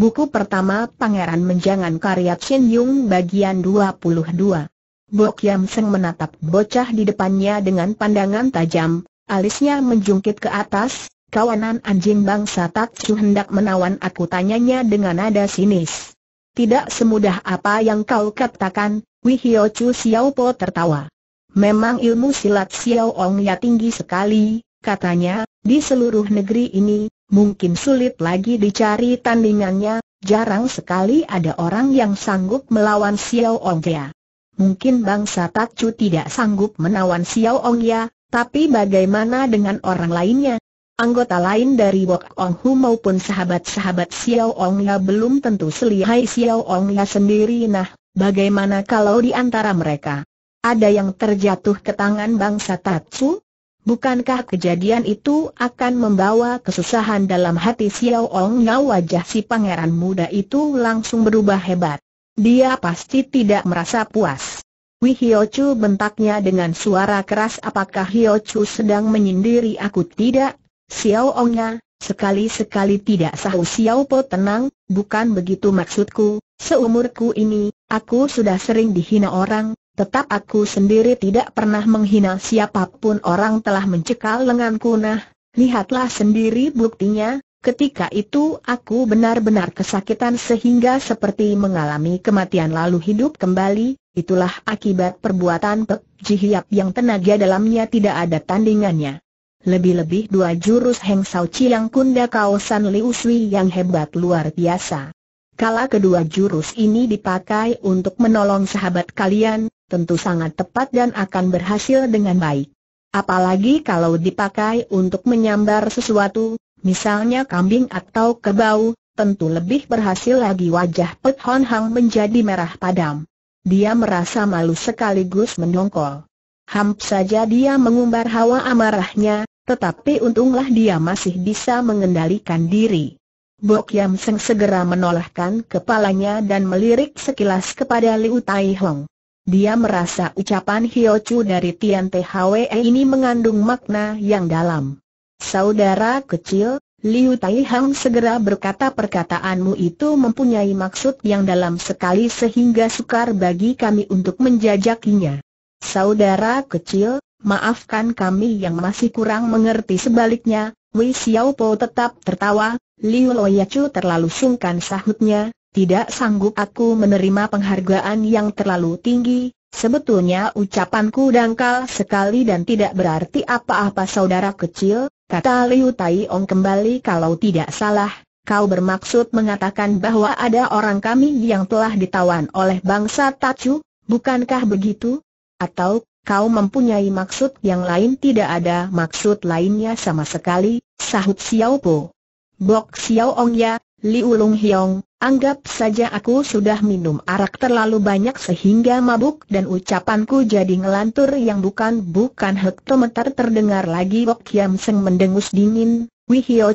Buku pertama Pangeran Menjangan karya Chin Yung bagian 22. Bok Yam Seng menatap bocah di depannya dengan pandangan tajam, alisnya menjungkit ke atas, kawanan anjing bangsa Tatsu hendak menawan aku tanyanya dengan nada sinis. Tidak semudah apa yang kau katakan, Wihio Chu Xiao Po tertawa. Memang ilmu silat Xiao Ong ya tinggi sekali, katanya, di seluruh negeri ini, mungkin sulit lagi dicari tandingannya, jarang sekali ada orang yang sanggup melawan Xiao Ongya. Mungkin bangsa Takcu tidak sanggup menawan Xiao Ongya, tapi bagaimana dengan orang lainnya? Anggota lain dari Wok Ong Hu maupun sahabat-sahabat Xiao Ongya belum tentu selihai Xiao Ongya sendiri nah, bagaimana kalau di antara mereka? Ada yang terjatuh ke tangan bangsa Tatsu? Bukankah kejadian itu akan membawa kesusahan dalam hati Xiao Ong Ngau wajah si pangeran muda itu langsung berubah hebat. Dia pasti tidak merasa puas. Wih Hiochu bentaknya dengan suara keras apakah Hiochu sedang menyindiri aku tidak? Xiao Ong sekali-sekali tidak sahu Xiao Po tenang, bukan begitu maksudku, seumurku ini, aku sudah sering dihina orang, Tetap aku sendiri tidak pernah menghina siapapun orang telah mencekal lenganku nah, lihatlah sendiri buktinya, ketika itu aku benar-benar kesakitan sehingga seperti mengalami kematian lalu hidup kembali, itulah akibat perbuatan Pek yang tenaga dalamnya tidak ada tandingannya. Lebih-lebih dua jurus Heng Sao Chiang Kunda Kaosan Liu yang hebat luar biasa. Kala kedua jurus ini dipakai untuk menolong sahabat kalian, tentu sangat tepat dan akan berhasil dengan baik. Apalagi kalau dipakai untuk menyambar sesuatu, misalnya kambing atau kebau, tentu lebih berhasil lagi wajah Pet Hon Hang menjadi merah padam. Dia merasa malu sekaligus mendongkol. Hamp saja dia mengumbar hawa amarahnya, tetapi untunglah dia masih bisa mengendalikan diri. Bok Yam Seng segera menolakkan kepalanya dan melirik sekilas kepada Liu Tai Hong. Dia merasa ucapan Hiochu dari Tian Hwe ini mengandung makna yang dalam. Saudara kecil, Liu Taihang segera berkata perkataanmu itu mempunyai maksud yang dalam sekali sehingga sukar bagi kami untuk menjajakinya. Saudara kecil, maafkan kami yang masih kurang mengerti sebaliknya, Wei Xiaopo tetap tertawa, Liu Chu terlalu sungkan sahutnya, tidak sanggup aku menerima penghargaan yang terlalu tinggi, sebetulnya ucapanku dangkal sekali dan tidak berarti apa-apa saudara kecil, kata Liu Tai Ong kembali kalau tidak salah. Kau bermaksud mengatakan bahwa ada orang kami yang telah ditawan oleh bangsa Tacu, bukankah begitu? Atau kau mempunyai maksud yang lain tidak ada maksud lainnya sama sekali, sahut Xiao Po. Bok Xiao Ong ya, Liu Hiong, anggap saja aku sudah minum arak terlalu banyak sehingga mabuk dan ucapanku jadi ngelantur yang bukan-bukan hektometer terdengar lagi Bok Kiam Seng mendengus dingin, Wih Hio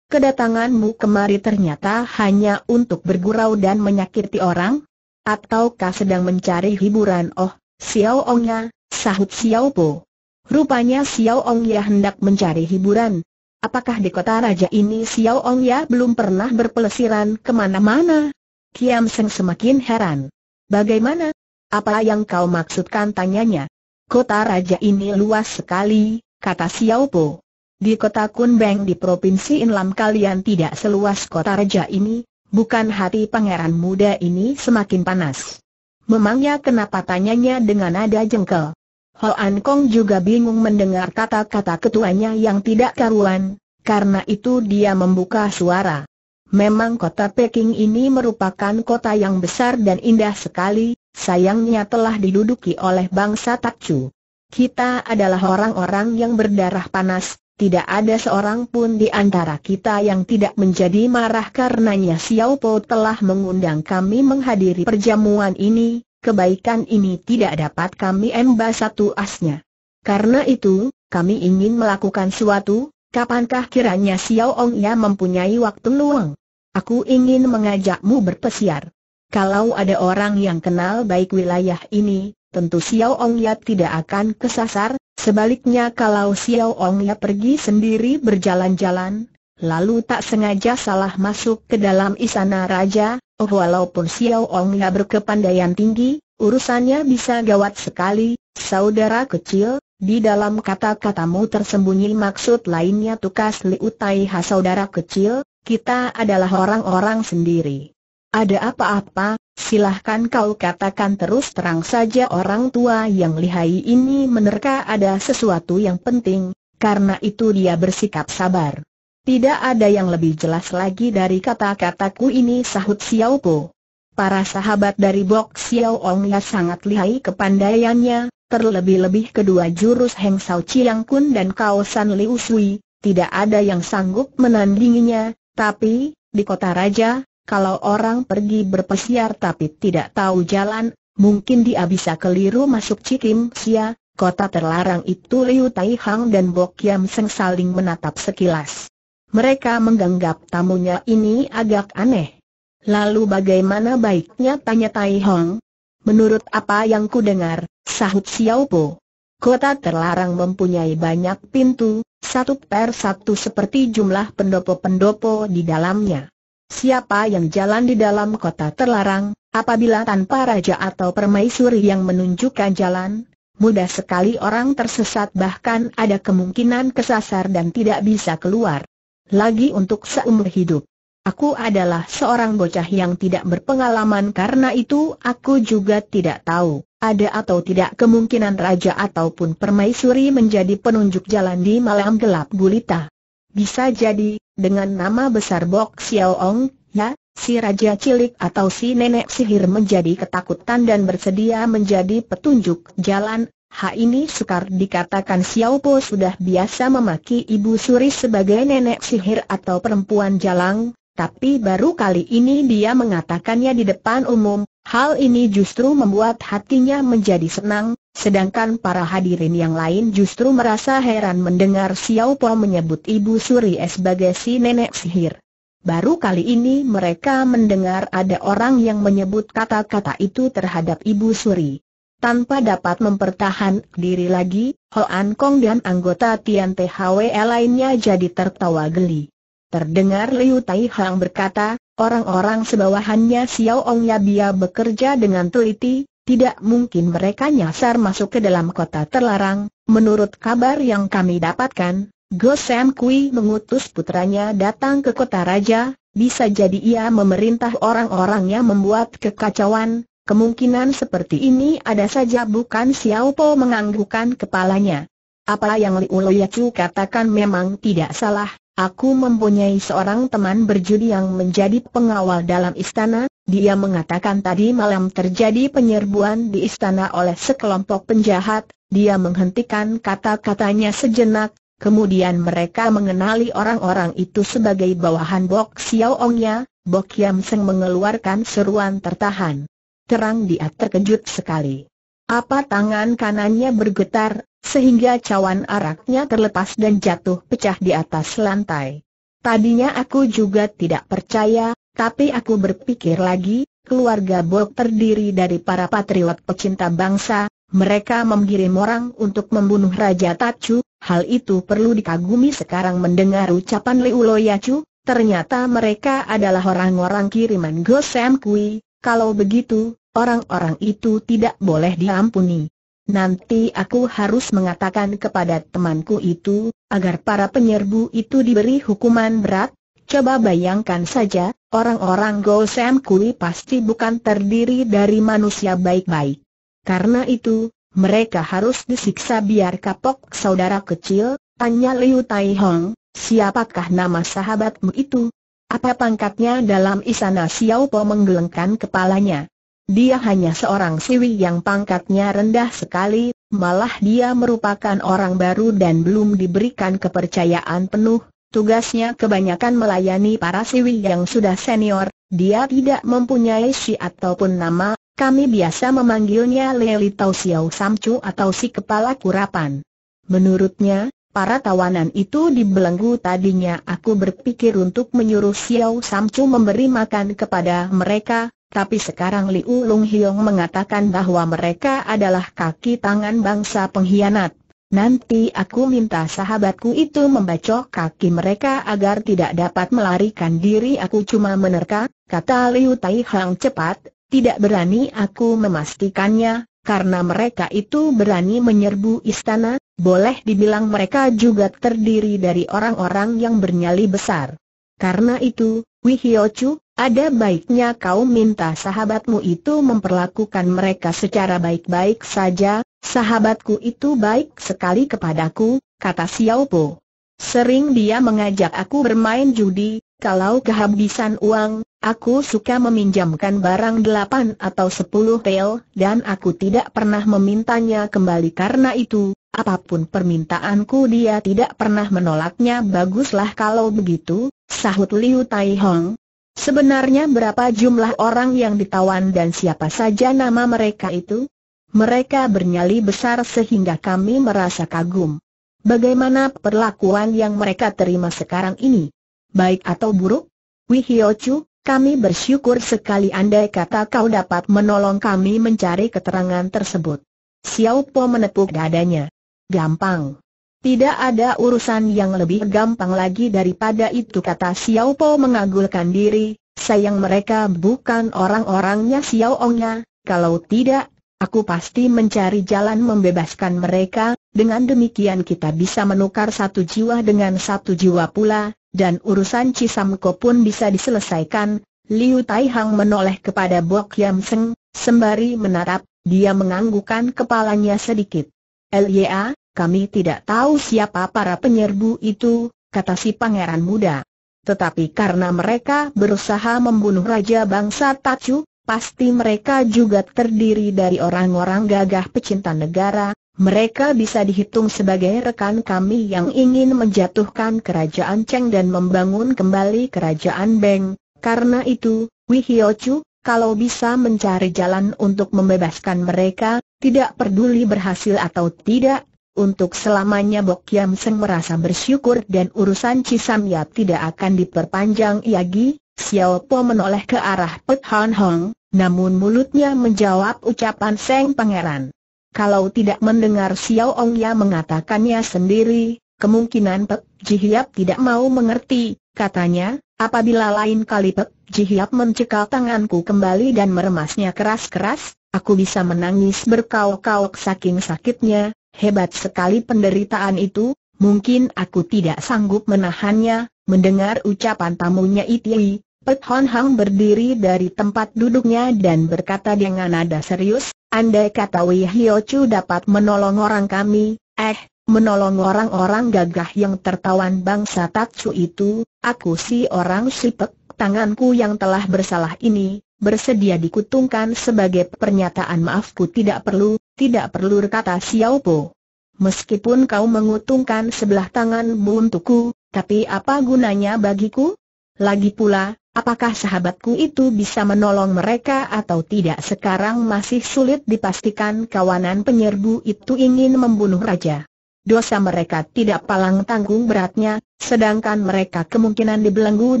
kedatanganmu kemari ternyata hanya untuk bergurau dan menyakiti orang? Ataukah sedang mencari hiburan? Oh, Xiao Ongnya, sahut Xiao Po. Rupanya Xiao Ong ya hendak mencari hiburan, Apakah di kota raja ini Xiao Ong Ya belum pernah berpelesiran kemana-mana? Kiam Seng semakin heran. Bagaimana? Apa yang kau maksudkan tanyanya? Kota raja ini luas sekali, kata Xiao Po. Di kota Kunbeng di provinsi Inlam kalian tidak seluas kota raja ini, bukan hati pangeran muda ini semakin panas. Memangnya kenapa tanyanya dengan nada jengkel? Ho An Kong juga bingung mendengar kata-kata ketuanya yang tidak karuan, karena itu dia membuka suara. Memang kota Peking ini merupakan kota yang besar dan indah sekali, sayangnya telah diduduki oleh bangsa Takcu. Kita adalah orang-orang yang berdarah panas, tidak ada seorang pun di antara kita yang tidak menjadi marah karenanya Xiao Po telah mengundang kami menghadiri perjamuan ini, kebaikan ini tidak dapat kami embah satu asnya. Karena itu, kami ingin melakukan suatu, kapankah kiranya Xiao Ong ya mempunyai waktu luang? Aku ingin mengajakmu berpesiar. Kalau ada orang yang kenal baik wilayah ini, tentu Xiao Ong ya tidak akan kesasar, sebaliknya kalau Xiao Ong ya pergi sendiri berjalan-jalan, Lalu tak sengaja salah masuk ke dalam istana raja, oh walaupun Xiao Ong tidak berkepandaian tinggi, urusannya bisa gawat sekali, saudara kecil, di dalam kata-katamu tersembunyi maksud lainnya tukas Liu Tai Ha saudara kecil, kita adalah orang-orang sendiri. Ada apa-apa, silahkan kau katakan terus terang saja orang tua yang lihai ini menerka ada sesuatu yang penting, karena itu dia bersikap sabar. Tidak ada yang lebih jelas lagi dari kata-kataku ini sahut Xiao Po. Para sahabat dari Bok Xiao Ong ya sangat lihai kepandaiannya, terlebih-lebih kedua jurus Heng Sao Chiang Kun dan Kao San Liu Sui, tidak ada yang sanggup menandinginya, tapi, di kota raja, kalau orang pergi berpesiar tapi tidak tahu jalan, mungkin dia bisa keliru masuk Cikim Sia, kota terlarang itu Liu Tai Hang dan Bok Yam Seng saling menatap sekilas. Mereka menganggap tamunya ini agak aneh. Lalu bagaimana baiknya tanya Tai Hong? Menurut apa yang ku dengar, sahut Xiao Po. Kota terlarang mempunyai banyak pintu, satu per satu seperti jumlah pendopo-pendopo di dalamnya. Siapa yang jalan di dalam kota terlarang, apabila tanpa raja atau permaisuri yang menunjukkan jalan, mudah sekali orang tersesat bahkan ada kemungkinan kesasar dan tidak bisa keluar lagi untuk seumur hidup. Aku adalah seorang bocah yang tidak berpengalaman karena itu aku juga tidak tahu, ada atau tidak kemungkinan raja ataupun permaisuri menjadi penunjuk jalan di malam gelap gulita. Bisa jadi, dengan nama besar Bok Xiaoong, ya, si raja cilik atau si nenek sihir menjadi ketakutan dan bersedia menjadi petunjuk jalan, Hak ini sukar dikatakan Xiao Po sudah biasa memaki ibu suri sebagai nenek sihir atau perempuan jalang, tapi baru kali ini dia mengatakannya di depan umum, hal ini justru membuat hatinya menjadi senang, sedangkan para hadirin yang lain justru merasa heran mendengar Xiao Po menyebut ibu suri sebagai si nenek sihir. Baru kali ini mereka mendengar ada orang yang menyebut kata-kata itu terhadap ibu suri. Tanpa dapat mempertahan diri lagi, Hoan Kong dan anggota Tian THW lainnya jadi tertawa geli. Terdengar Liu Tai Hang berkata, orang-orang sebawahannya Xiao Ong Yabia bekerja dengan teliti, tidak mungkin mereka nyasar masuk ke dalam kota terlarang. Menurut kabar yang kami dapatkan, Go Sam Kui mengutus putranya datang ke kota raja, bisa jadi ia memerintah orang-orangnya membuat kekacauan, Kemungkinan seperti ini ada saja bukan Xiao Po menganggukkan kepalanya. Apa yang Liu Loyacu katakan memang tidak salah, aku mempunyai seorang teman berjudi yang menjadi pengawal dalam istana, dia mengatakan tadi malam terjadi penyerbuan di istana oleh sekelompok penjahat, dia menghentikan kata-katanya sejenak, kemudian mereka mengenali orang-orang itu sebagai bawahan Bok Xiaoongnya, Bok Yam Seng mengeluarkan seruan tertahan terang dia terkejut sekali. Apa tangan kanannya bergetar, sehingga cawan araknya terlepas dan jatuh pecah di atas lantai. Tadinya aku juga tidak percaya, tapi aku berpikir lagi, keluarga Bok terdiri dari para patriot pecinta bangsa, mereka mengirim orang untuk membunuh Raja Tachu. hal itu perlu dikagumi sekarang mendengar ucapan Liuloyacu, ternyata mereka adalah orang-orang kiriman Gosem Kui, kalau begitu, orang-orang itu tidak boleh diampuni. Nanti aku harus mengatakan kepada temanku itu, agar para penyerbu itu diberi hukuman berat. Coba bayangkan saja, orang-orang Gosem Kui pasti bukan terdiri dari manusia baik-baik. Karena itu, mereka harus disiksa biar kapok saudara kecil, tanya Liu Tai Hong, siapakah nama sahabatmu itu? Apa pangkatnya dalam istana Xiao Po menggelengkan kepalanya. Dia hanya seorang siwi yang pangkatnya rendah sekali, malah dia merupakan orang baru dan belum diberikan kepercayaan penuh, tugasnya kebanyakan melayani para siwi yang sudah senior, dia tidak mempunyai si ataupun nama, kami biasa memanggilnya Leli Tau Xiao Samcu atau si kepala kurapan. Menurutnya, Para tawanan itu dibelenggu tadinya aku berpikir untuk menyuruh Xiao Samcu memberi makan kepada mereka, tapi sekarang Liu Lung Hiong mengatakan bahwa mereka adalah kaki tangan bangsa pengkhianat. Nanti aku minta sahabatku itu membacok kaki mereka agar tidak dapat melarikan diri aku cuma menerka, kata Liu Tai Hang cepat, tidak berani aku memastikannya, karena mereka itu berani menyerbu istana, boleh dibilang mereka juga terdiri dari orang-orang yang bernyali besar. Karena itu, Wihiochu, ada baiknya kau minta sahabatmu itu memperlakukan mereka secara baik-baik saja, sahabatku itu baik sekali kepadaku, kata Xiao Po. Sering dia mengajak aku bermain judi, kalau kehabisan uang, aku suka meminjamkan barang delapan atau sepuluh pel, dan aku tidak pernah memintanya kembali karena itu, apapun permintaanku dia tidak pernah menolaknya baguslah kalau begitu, sahut Liu Tai Hong. Sebenarnya berapa jumlah orang yang ditawan dan siapa saja nama mereka itu? Mereka bernyali besar sehingga kami merasa kagum. Bagaimana perlakuan yang mereka terima sekarang ini? baik atau buruk? Wihio Chu, kami bersyukur sekali andai kata kau dapat menolong kami mencari keterangan tersebut. Xiao Po menepuk dadanya. Gampang. Tidak ada urusan yang lebih gampang lagi daripada itu kata Xiao Po mengagulkan diri, sayang mereka bukan orang-orangnya Xiao Ongnya, kalau tidak, aku pasti mencari jalan membebaskan mereka, dengan demikian kita bisa menukar satu jiwa dengan satu jiwa pula, dan urusan Cisamko pun bisa diselesaikan, Liu Taihang menoleh kepada Bok Yam Seng, sembari menatap, dia menganggukkan kepalanya sedikit. Lya, kami tidak tahu siapa para penyerbu itu, kata si pangeran muda. Tetapi karena mereka berusaha membunuh Raja Bangsa Tachu pasti mereka juga terdiri dari orang-orang gagah pecinta negara, mereka bisa dihitung sebagai rekan kami yang ingin menjatuhkan kerajaan Cheng dan membangun kembali kerajaan Beng. Karena itu, Wihio Chu, kalau bisa mencari jalan untuk membebaskan mereka, tidak peduli berhasil atau tidak, untuk selamanya Bok Kiam Seng merasa bersyukur dan urusan Yap tidak akan diperpanjang lagi, Xiao Po menoleh ke arah Pet Han Hong, namun mulutnya menjawab ucapan Seng Pangeran. Kalau tidak mendengar Xiao Ong Ya mengatakannya sendiri, kemungkinan Pek Jihyap tidak mau mengerti, katanya, apabila lain kali Pek Jihyap mencekal tanganku kembali dan meremasnya keras-keras, aku bisa menangis berkauk-kauk saking sakitnya, hebat sekali penderitaan itu, mungkin aku tidak sanggup menahannya, mendengar ucapan tamunya itu. Pet Hon Hang berdiri dari tempat duduknya dan berkata dengan nada serius, Andai kata Wei Hio Chu dapat menolong orang kami, eh, menolong orang-orang gagah yang tertawan bangsa Tatsu itu, aku si orang sipek, tanganku yang telah bersalah ini, bersedia dikutungkan sebagai pernyataan maafku tidak perlu, tidak perlu berkata Xiao Po. Meskipun kau mengutungkan sebelah tanganmu untukku, tapi apa gunanya bagiku? Lagi pula, Apakah sahabatku itu bisa menolong mereka atau tidak sekarang masih sulit dipastikan kawanan penyerbu itu ingin membunuh raja. Dosa mereka tidak palang tanggung beratnya, sedangkan mereka kemungkinan dibelenggu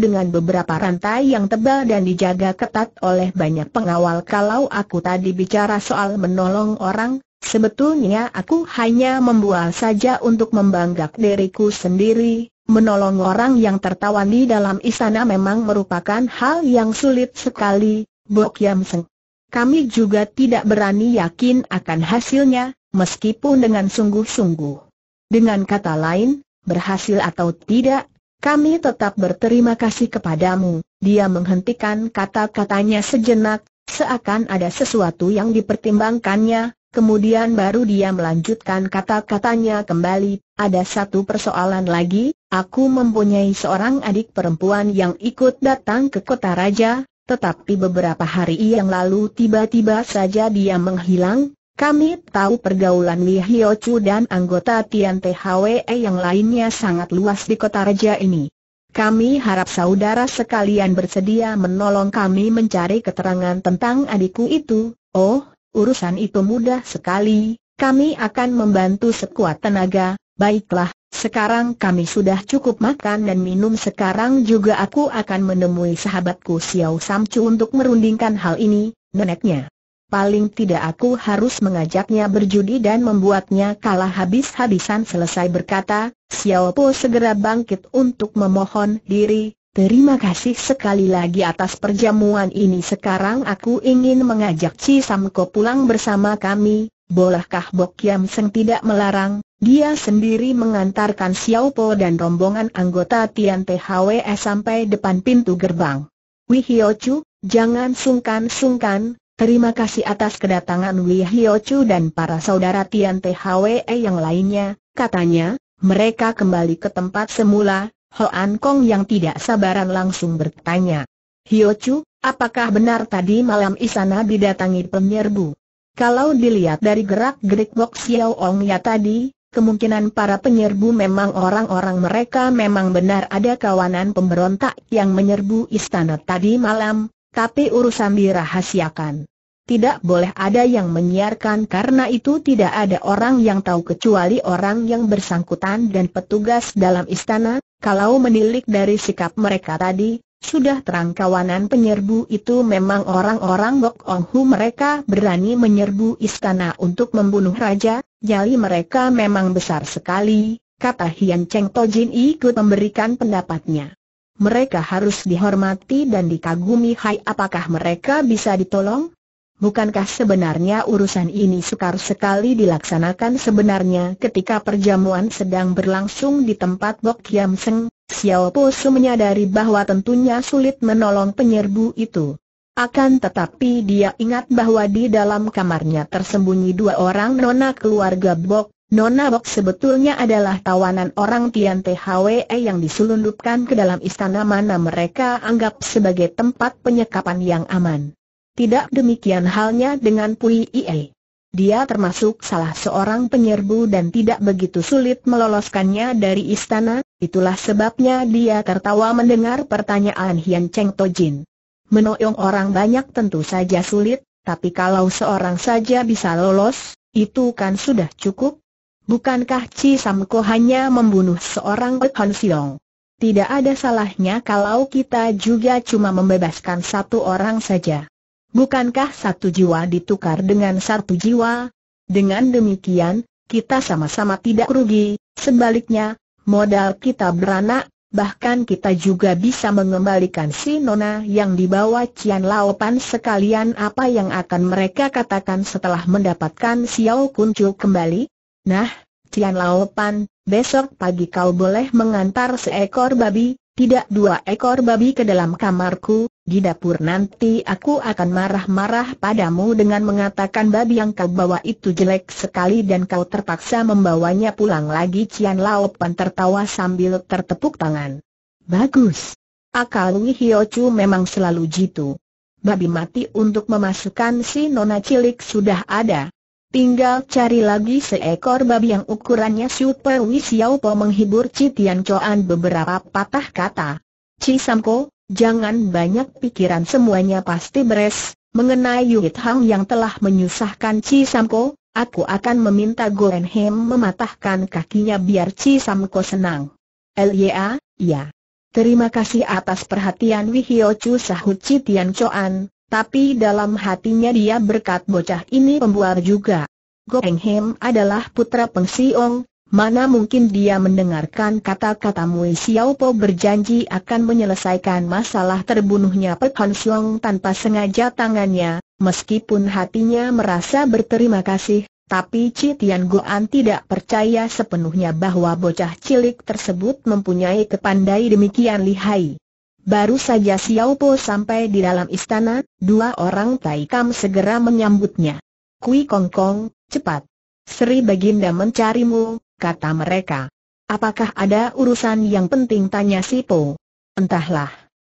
dengan beberapa rantai yang tebal dan dijaga ketat oleh banyak pengawal kalau aku tadi bicara soal menolong orang, sebetulnya aku hanya membual saja untuk membanggak diriku sendiri, Menolong orang yang tertawan di dalam istana memang merupakan hal yang sulit sekali, Bok Yam Seng. Kami juga tidak berani yakin akan hasilnya, meskipun dengan sungguh-sungguh. Dengan kata lain, berhasil atau tidak, kami tetap berterima kasih kepadamu. Dia menghentikan kata-katanya sejenak, seakan ada sesuatu yang dipertimbangkannya, Kemudian baru dia melanjutkan kata-katanya kembali, ada satu persoalan lagi, aku mempunyai seorang adik perempuan yang ikut datang ke kota raja, tetapi beberapa hari yang lalu tiba-tiba saja dia menghilang, kami tahu pergaulan Li Hyo dan anggota Tian THWE yang lainnya sangat luas di kota raja ini. Kami harap saudara sekalian bersedia menolong kami mencari keterangan tentang adikku itu, oh urusan itu mudah sekali, kami akan membantu sekuat tenaga, baiklah, sekarang kami sudah cukup makan dan minum sekarang juga aku akan menemui sahabatku Xiao Samcu untuk merundingkan hal ini, neneknya. Paling tidak aku harus mengajaknya berjudi dan membuatnya kalah habis-habisan selesai berkata, Xiao Po segera bangkit untuk memohon diri, Terima kasih sekali lagi atas perjamuan ini sekarang aku ingin mengajak Ci Samko pulang bersama kami, bolehkah Bok Kiam Seng tidak melarang, dia sendiri mengantarkan Xiao Po dan rombongan anggota Tian THWE sampai depan pintu gerbang. Wihio Chu, jangan sungkan-sungkan, terima kasih atas kedatangan Wihio Chu dan para saudara Tian THWE yang lainnya, katanya, mereka kembali ke tempat semula, Hoan Kong yang tidak sabaran langsung bertanya. Hio Chu, apakah benar tadi malam Isana didatangi penyerbu? Kalau dilihat dari gerak-gerik Bok Xiao Ong ya tadi, kemungkinan para penyerbu memang orang-orang mereka memang benar ada kawanan pemberontak yang menyerbu istana tadi malam, tapi urusan dirahasiakan tidak boleh ada yang menyiarkan karena itu tidak ada orang yang tahu kecuali orang yang bersangkutan dan petugas dalam istana, kalau menilik dari sikap mereka tadi, sudah terang kawanan penyerbu itu memang orang-orang Bok Ong Hu mereka berani menyerbu istana untuk membunuh raja, jali mereka memang besar sekali, kata Hian Cheng To Jin ikut memberikan pendapatnya. Mereka harus dihormati dan dikagumi hai apakah mereka bisa ditolong? Bukankah sebenarnya urusan ini sukar sekali dilaksanakan sebenarnya ketika perjamuan sedang berlangsung di tempat Bok Kiam Seng? Xiao Po Su menyadari bahwa tentunya sulit menolong penyerbu itu. Akan tetapi dia ingat bahwa di dalam kamarnya tersembunyi dua orang nona keluarga Bok. Nona Bok sebetulnya adalah tawanan orang Tian THWE yang diselundupkan ke dalam istana mana mereka anggap sebagai tempat penyekapan yang aman. Tidak demikian halnya dengan Pui Ie. Dia termasuk salah seorang penyerbu dan tidak begitu sulit meloloskannya dari istana, itulah sebabnya dia tertawa mendengar pertanyaan Hian Cheng Tojin. Menoyong orang banyak tentu saja sulit, tapi kalau seorang saja bisa lolos, itu kan sudah cukup. Bukankah Chi Samko hanya membunuh seorang Hon Siong? Tidak ada salahnya kalau kita juga cuma membebaskan satu orang saja. Bukankah satu jiwa ditukar dengan satu jiwa? Dengan demikian, kita sama-sama tidak rugi, sebaliknya, modal kita beranak, bahkan kita juga bisa mengembalikan si Nona yang dibawa Cian Laopan sekalian apa yang akan mereka katakan setelah mendapatkan Xiao Kuncu kembali? Nah, Cian Laopan, besok pagi kau boleh mengantar seekor babi, tidak dua ekor babi ke dalam kamarku, di dapur nanti aku akan marah-marah padamu dengan mengatakan babi yang kau bawa itu jelek sekali dan kau terpaksa membawanya pulang lagi Cian Laopan tertawa sambil tertepuk tangan. Bagus. Akal Hiochu memang selalu jitu. Babi mati untuk memasukkan si nona cilik sudah ada. Tinggal cari lagi seekor babi yang ukurannya super po menghibur Citian Coan beberapa patah kata. Cisamko, Jangan banyak pikiran semuanya pasti beres, mengenai Yuhit Hang yang telah menyusahkan Chi Samko, aku akan meminta Goen Hem mematahkan kakinya biar Chi Samko senang. Lya, ya. Terima kasih atas perhatian Wihio Chu sahut Chi Tian Choan, tapi dalam hatinya dia berkat bocah ini pembuar juga. Goeng Hem adalah putra Peng Siong, Mana mungkin dia mendengarkan kata-kata Mui Xiaopo berjanji akan menyelesaikan masalah terbunuhnya Pek Han Xiong tanpa sengaja tangannya, meskipun hatinya merasa berterima kasih, tapi Citian Tian Goan tidak percaya sepenuhnya bahwa bocah cilik tersebut mempunyai kepandai demikian lihai. Baru saja Xiaopo sampai di dalam istana, dua orang Taikam segera menyambutnya. Kui Kong Kong, cepat! Sri Baginda mencarimu, kata mereka. Apakah ada urusan yang penting tanya Sipo? Entahlah.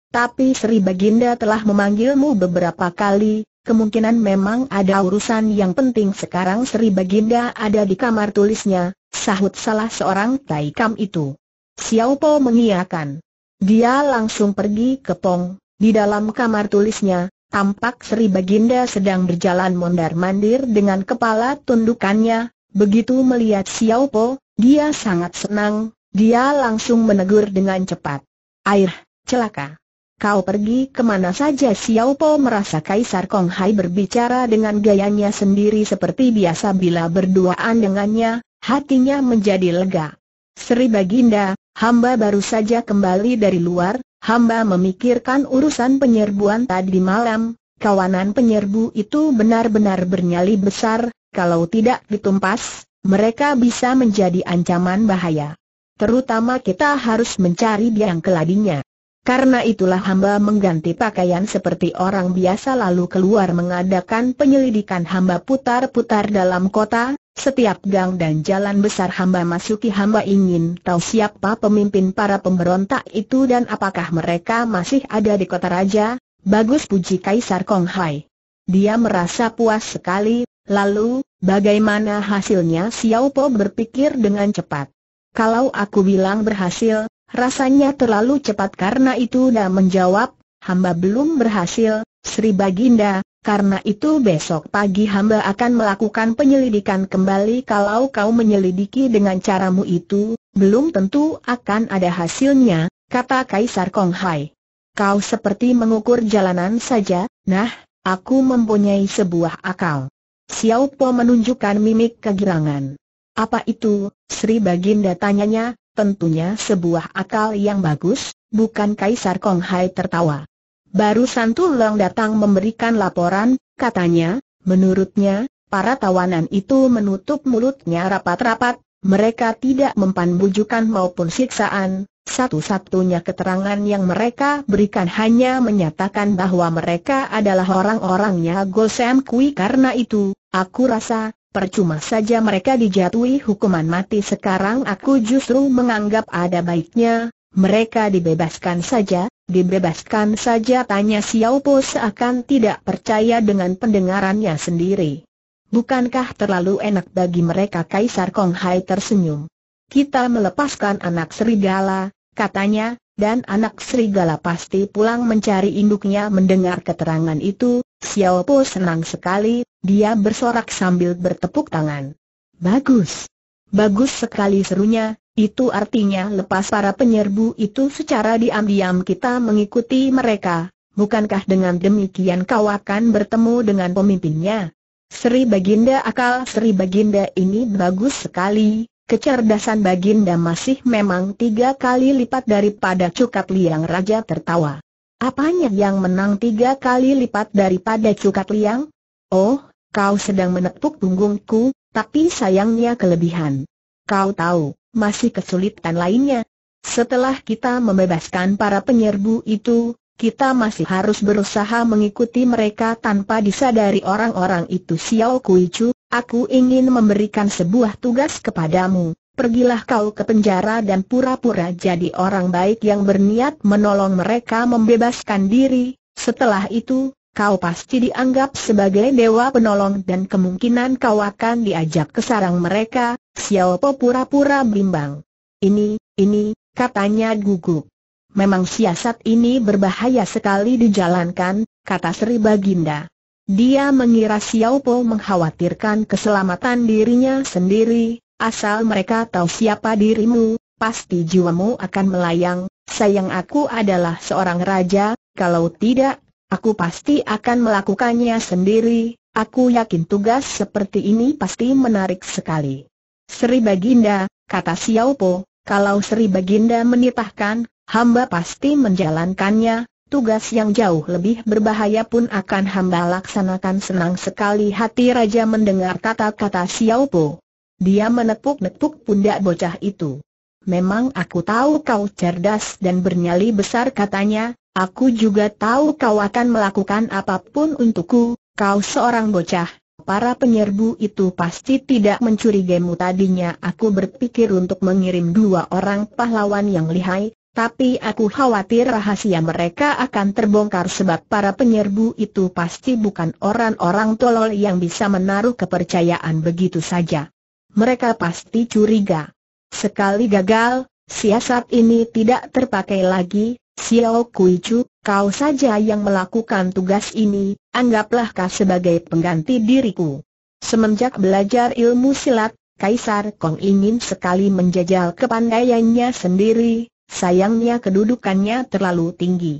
Tapi Sri Baginda telah memanggilmu beberapa kali, kemungkinan memang ada urusan yang penting sekarang Sri Baginda ada di kamar tulisnya, sahut salah seorang taikam itu. Xiaopo mengiakan. Dia langsung pergi ke Pong, di dalam kamar tulisnya, tampak Sri Baginda sedang berjalan mondar-mandir dengan kepala tundukannya, Begitu melihat Xiao Po, dia sangat senang, dia langsung menegur dengan cepat. Air, celaka. Kau pergi kemana saja Xiao Po merasa Kaisar Kong Hai berbicara dengan gayanya sendiri seperti biasa bila berduaan dengannya, hatinya menjadi lega. Sri Baginda, hamba baru saja kembali dari luar, hamba memikirkan urusan penyerbuan tadi malam, kawanan penyerbu itu benar-benar bernyali besar, kalau tidak ditumpas, mereka bisa menjadi ancaman bahaya. Terutama kita harus mencari biang keladinya. Karena itulah hamba mengganti pakaian seperti orang biasa lalu keluar mengadakan penyelidikan hamba putar-putar dalam kota, setiap gang dan jalan besar hamba masuki hamba ingin tahu siapa pemimpin para pemberontak itu dan apakah mereka masih ada di kota raja, bagus puji Kaisar Konghai. Dia merasa puas sekali Lalu, bagaimana hasilnya Xiao Po berpikir dengan cepat. Kalau aku bilang berhasil, rasanya terlalu cepat karena itu dah menjawab, hamba belum berhasil, Sri Baginda, karena itu besok pagi hamba akan melakukan penyelidikan kembali kalau kau menyelidiki dengan caramu itu, belum tentu akan ada hasilnya, kata Kaisar Kong Hai. Kau seperti mengukur jalanan saja, nah, aku mempunyai sebuah akal. Xiao Po menunjukkan mimik kegirangan. Apa itu, Sri Baginda tanyanya, tentunya sebuah akal yang bagus, bukan Kaisar Kong Hai tertawa. Baru Santu Leng datang memberikan laporan, katanya, menurutnya, para tawanan itu menutup mulutnya rapat-rapat, mereka tidak mempan bujukan maupun siksaan, satu-satunya keterangan yang mereka berikan hanya menyatakan bahwa mereka adalah orang-orangnya Gosem Kui karena itu, aku rasa, percuma saja mereka dijatuhi hukuman mati sekarang aku justru menganggap ada baiknya, mereka dibebaskan saja, dibebaskan saja tanya Xiao Po seakan tidak percaya dengan pendengarannya sendiri. Bukankah terlalu enak bagi mereka Kaisar Kong Hai tersenyum? Kita melepaskan anak serigala, katanya, dan anak serigala pasti pulang mencari induknya mendengar keterangan itu, Xiao Po senang sekali, dia bersorak sambil bertepuk tangan. Bagus. Bagus sekali serunya, itu artinya lepas para penyerbu itu secara diam-diam kita mengikuti mereka, bukankah dengan demikian kau akan bertemu dengan pemimpinnya? Sri Baginda akal Sri Baginda ini bagus sekali, Kecerdasan Baginda masih memang tiga kali lipat daripada Cukat Liang Raja tertawa. Apanya yang menang tiga kali lipat daripada Cukat Liang? Oh, kau sedang menepuk punggungku, tapi sayangnya kelebihan. Kau tahu, masih kesulitan lainnya. Setelah kita membebaskan para penyerbu itu, kita masih harus berusaha mengikuti mereka tanpa disadari orang-orang itu Xiao Kui Chu, aku ingin memberikan sebuah tugas kepadamu. Pergilah kau ke penjara dan pura-pura jadi orang baik yang berniat menolong mereka membebaskan diri. Setelah itu, kau pasti dianggap sebagai dewa penolong dan kemungkinan kau akan diajak ke sarang mereka. Xiao Po pura-pura bimbang. Ini, ini, katanya gugup. Memang siasat ini berbahaya sekali dijalankan, kata Sri Baginda. Dia mengira Xiao Po mengkhawatirkan keselamatan dirinya sendiri, asal mereka tahu siapa dirimu, pasti jiwamu akan melayang, sayang aku adalah seorang raja, kalau tidak, aku pasti akan melakukannya sendiri, aku yakin tugas seperti ini pasti menarik sekali. Sri Baginda, kata Xiao Po, kalau Sri Baginda menitahkan, hamba pasti menjalankannya, tugas yang jauh lebih berbahaya pun akan hamba laksanakan senang sekali hati raja mendengar kata-kata Xiao Po. Dia menepuk-nepuk pundak bocah itu. Memang aku tahu kau cerdas dan bernyali besar katanya, aku juga tahu kau akan melakukan apapun untukku, kau seorang bocah. Para penyerbu itu pasti tidak mencurigaimu tadinya aku berpikir untuk mengirim dua orang pahlawan yang lihai, tapi aku khawatir rahasia mereka akan terbongkar sebab para penyerbu itu pasti bukan orang-orang tolol yang bisa menaruh kepercayaan begitu saja. Mereka pasti curiga. Sekali gagal, siasat ini tidak terpakai lagi, Xiao Kui Chu, kau saja yang melakukan tugas ini, anggaplah kau sebagai pengganti diriku. Semenjak belajar ilmu silat, Kaisar Kong ingin sekali menjajal kepandaiannya sendiri, Sayangnya kedudukannya terlalu tinggi.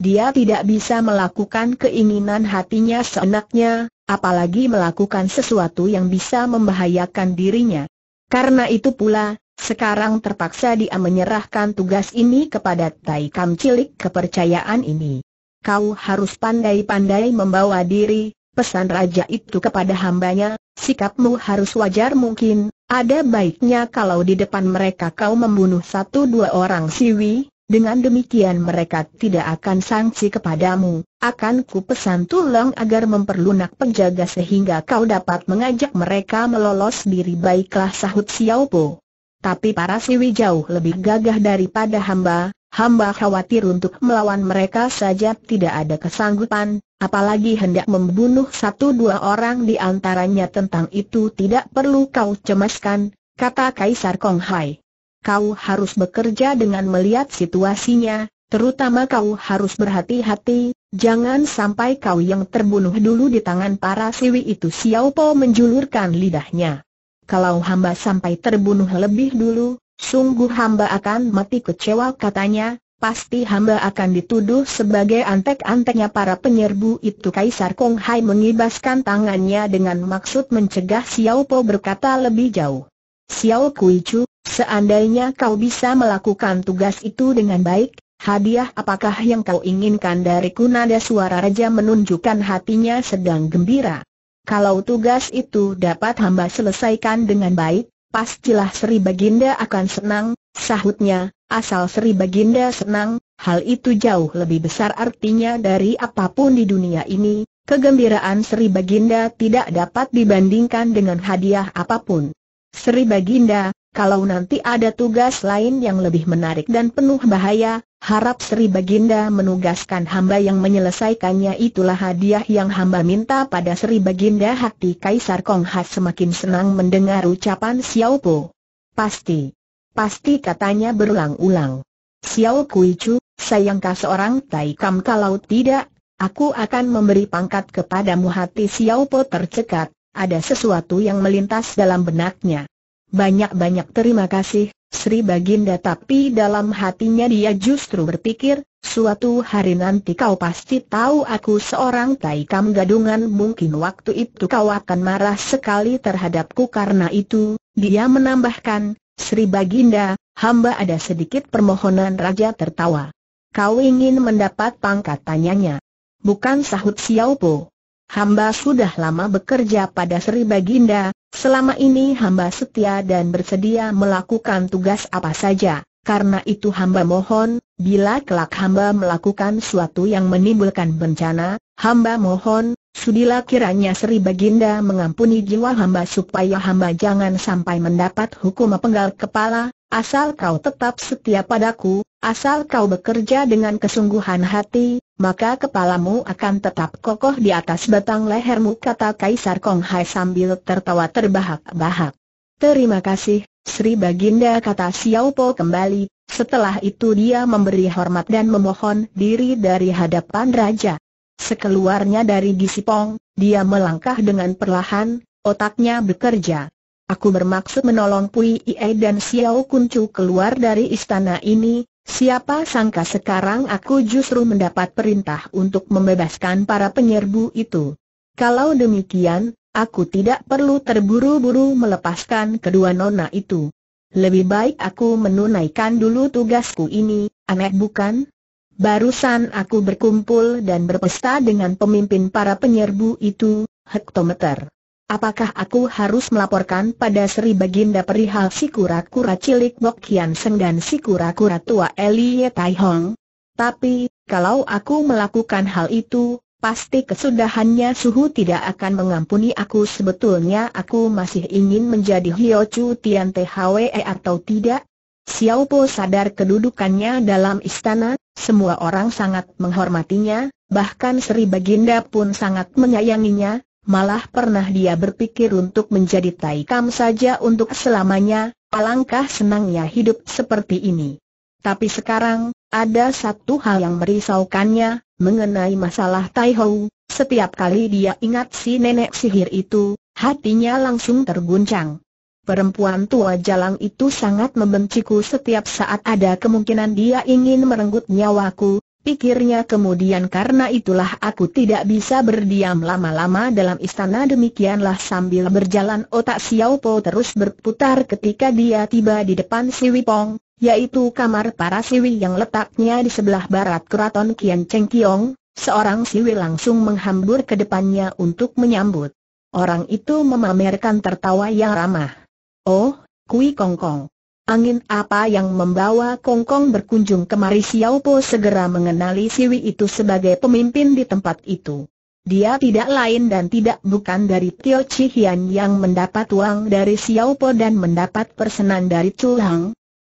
Dia tidak bisa melakukan keinginan hatinya seenaknya, apalagi melakukan sesuatu yang bisa membahayakan dirinya. Karena itu pula, sekarang terpaksa dia menyerahkan tugas ini kepada Tai Cilik kepercayaan ini. Kau harus pandai-pandai membawa diri, pesan raja itu kepada hambanya, sikapmu harus wajar mungkin, ada baiknya kalau di depan mereka kau membunuh satu dua orang siwi, dengan demikian mereka tidak akan sanksi kepadamu, akan ku pesan tulang agar memperlunak penjaga sehingga kau dapat mengajak mereka melolos diri baiklah sahut Xiao Po. Tapi para siwi jauh lebih gagah daripada hamba, hamba khawatir untuk melawan mereka saja tidak ada kesanggupan, apalagi hendak membunuh satu dua orang di antaranya tentang itu tidak perlu kau cemaskan, kata Kaisar Kong Hai. Kau harus bekerja dengan melihat situasinya, terutama kau harus berhati-hati, jangan sampai kau yang terbunuh dulu di tangan para siwi itu Xiao Po menjulurkan lidahnya. Kalau hamba sampai terbunuh lebih dulu, Sungguh hamba akan mati kecewa katanya, pasti hamba akan dituduh sebagai antek-anteknya para penyerbu itu Kaisar Kong Hai mengibaskan tangannya dengan maksud mencegah Xiao Po berkata lebih jauh. Xiao Kui Chu, seandainya kau bisa melakukan tugas itu dengan baik, hadiah apakah yang kau inginkan dari kunada suara raja menunjukkan hatinya sedang gembira. Kalau tugas itu dapat hamba selesaikan dengan baik, pastilah Sri Baginda akan senang, sahutnya, asal Sri Baginda senang, hal itu jauh lebih besar artinya dari apapun di dunia ini, kegembiraan Sri Baginda tidak dapat dibandingkan dengan hadiah apapun. Sri Baginda, kalau nanti ada tugas lain yang lebih menarik dan penuh bahaya, harap Sri Baginda menugaskan hamba yang menyelesaikannya itulah hadiah yang hamba minta pada Sri Baginda hati Kaisar Kong Ha semakin senang mendengar ucapan Xiao Po. Pasti. Pasti katanya berulang-ulang. Xiao Kui Chu, sayangkah seorang Tai Kam kalau tidak, aku akan memberi pangkat kepadamu hati Xiao Po tercekat, ada sesuatu yang melintas dalam benaknya. Banyak-banyak terima kasih, Sri Baginda tapi dalam hatinya dia justru berpikir, suatu hari nanti kau pasti tahu aku seorang taikam gadungan mungkin waktu itu kau akan marah sekali terhadapku karena itu, dia menambahkan, Sri Baginda, hamba ada sedikit permohonan Raja tertawa. Kau ingin mendapat pangkat tanyanya. Bukan sahut Xiao Po hamba sudah lama bekerja pada Sri Baginda, selama ini hamba setia dan bersedia melakukan tugas apa saja. Karena itu hamba mohon, bila kelak hamba melakukan suatu yang menimbulkan bencana, hamba mohon, sudilah kiranya Sri Baginda mengampuni jiwa hamba supaya hamba jangan sampai mendapat hukum penggal kepala, asal kau tetap setia padaku, asal kau bekerja dengan kesungguhan hati, maka kepalamu akan tetap kokoh di atas batang lehermu kata Kaisar Kong Hai sambil tertawa terbahak-bahak. Terima kasih, Sri Baginda kata Xiao Po kembali, setelah itu dia memberi hormat dan memohon diri dari hadapan Raja. Sekeluarnya dari Gisipong, dia melangkah dengan perlahan, otaknya bekerja. Aku bermaksud menolong Pui Ie dan Xiao Kuncu keluar dari istana ini, Siapa sangka sekarang aku justru mendapat perintah untuk membebaskan para penyerbu itu. Kalau demikian, aku tidak perlu terburu-buru melepaskan kedua nona itu. Lebih baik aku menunaikan dulu tugasku ini, aneh bukan? Barusan aku berkumpul dan berpesta dengan pemimpin para penyerbu itu, hektometer apakah aku harus melaporkan pada Sri Baginda perihal si kura-kura cilik Bok Kian Seng dan si kura-kura tua Elie Tai Hong? Tapi, kalau aku melakukan hal itu, pasti kesudahannya suhu tidak akan mengampuni aku sebetulnya aku masih ingin menjadi Hio Chu Tian THWE atau tidak? Xiao Po sadar kedudukannya dalam istana, semua orang sangat menghormatinya, bahkan Sri Baginda pun sangat menyayanginya, malah pernah dia berpikir untuk menjadi taikam saja untuk selamanya, alangkah senangnya hidup seperti ini. Tapi sekarang, ada satu hal yang merisaukannya, mengenai masalah Tai Hou, setiap kali dia ingat si nenek sihir itu, hatinya langsung terguncang. Perempuan tua jalang itu sangat membenciku setiap saat ada kemungkinan dia ingin merenggut nyawaku, Pikirnya kemudian karena itulah aku tidak bisa berdiam lama-lama dalam istana demikianlah sambil berjalan otak Xiao Po terus berputar ketika dia tiba di depan Siwi Pong, yaitu kamar para Siwi yang letaknya di sebelah barat keraton Kian Cheng Kiong, seorang Siwi langsung menghambur ke depannya untuk menyambut. Orang itu memamerkan tertawa yang ramah. Oh, Kui Kong Kong. Angin apa yang membawa Kongkong berkunjung kemari Xiao Po segera mengenali Siwi itu sebagai pemimpin di tempat itu. Dia tidak lain dan tidak bukan dari Tio Chihian yang mendapat uang dari Xiao Po dan mendapat persenan dari Chu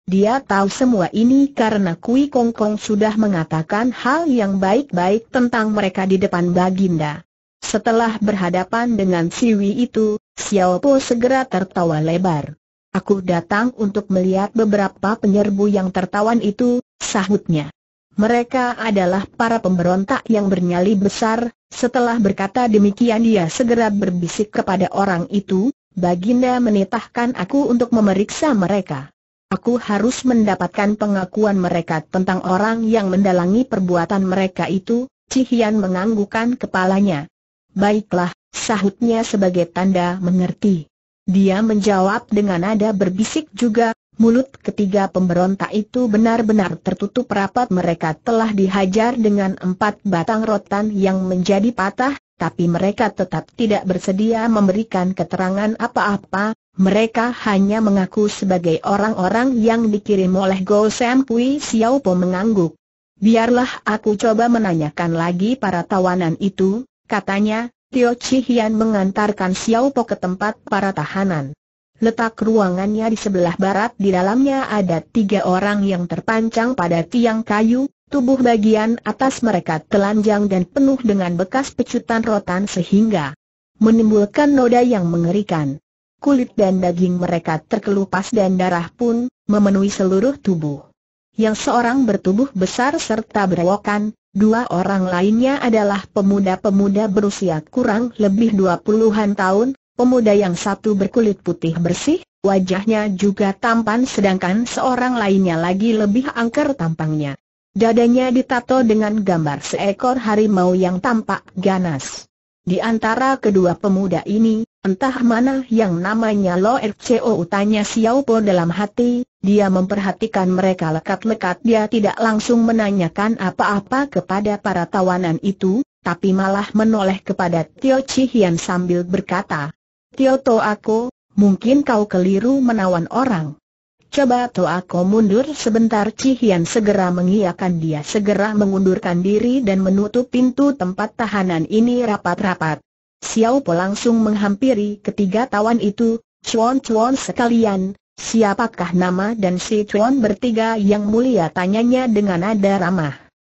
Dia tahu semua ini karena Kui Kongkong sudah mengatakan hal yang baik-baik tentang mereka di depan Baginda. Setelah berhadapan dengan Siwi itu, Xiao Po segera tertawa lebar. Aku datang untuk melihat beberapa penyerbu yang tertawan itu, sahutnya. Mereka adalah para pemberontak yang bernyali besar, setelah berkata demikian dia segera berbisik kepada orang itu, Baginda menitahkan aku untuk memeriksa mereka. Aku harus mendapatkan pengakuan mereka tentang orang yang mendalangi perbuatan mereka itu, Cihian menganggukan kepalanya. Baiklah, sahutnya sebagai tanda mengerti. Dia menjawab dengan nada berbisik juga, mulut ketiga pemberontak itu benar-benar tertutup rapat mereka telah dihajar dengan empat batang rotan yang menjadi patah, tapi mereka tetap tidak bersedia memberikan keterangan apa-apa, mereka hanya mengaku sebagai orang-orang yang dikirim oleh Go Sam Pui Xiao Po mengangguk. Biarlah aku coba menanyakan lagi para tawanan itu, katanya, Tio Chihian mengantarkan Xiao Po ke tempat para tahanan. Letak ruangannya di sebelah barat di dalamnya ada tiga orang yang terpancang pada tiang kayu, tubuh bagian atas mereka telanjang dan penuh dengan bekas pecutan rotan sehingga menimbulkan noda yang mengerikan. Kulit dan daging mereka terkelupas dan darah pun memenuhi seluruh tubuh. Yang seorang bertubuh besar serta berewokan, Dua orang lainnya adalah pemuda-pemuda berusia kurang lebih dua puluhan tahun, pemuda yang satu berkulit putih bersih, wajahnya juga tampan sedangkan seorang lainnya lagi lebih angker tampangnya. Dadanya ditato dengan gambar seekor harimau yang tampak ganas. Di antara kedua pemuda ini, Entah mana yang namanya Lo RCO utanya Xiao Po dalam hati, dia memperhatikan mereka lekat-lekat dia tidak langsung menanyakan apa-apa kepada para tawanan itu, tapi malah menoleh kepada Tio Chihian sambil berkata, Tio To aku, mungkin kau keliru menawan orang. Coba To aku mundur sebentar Chihian segera mengiakan dia segera mengundurkan diri dan menutup pintu tempat tahanan ini rapat-rapat. Xiao Po langsung menghampiri ketiga tawan itu, Chuan Chuan sekalian, siapakah nama dan si Chuan bertiga yang mulia tanyanya dengan nada ramah.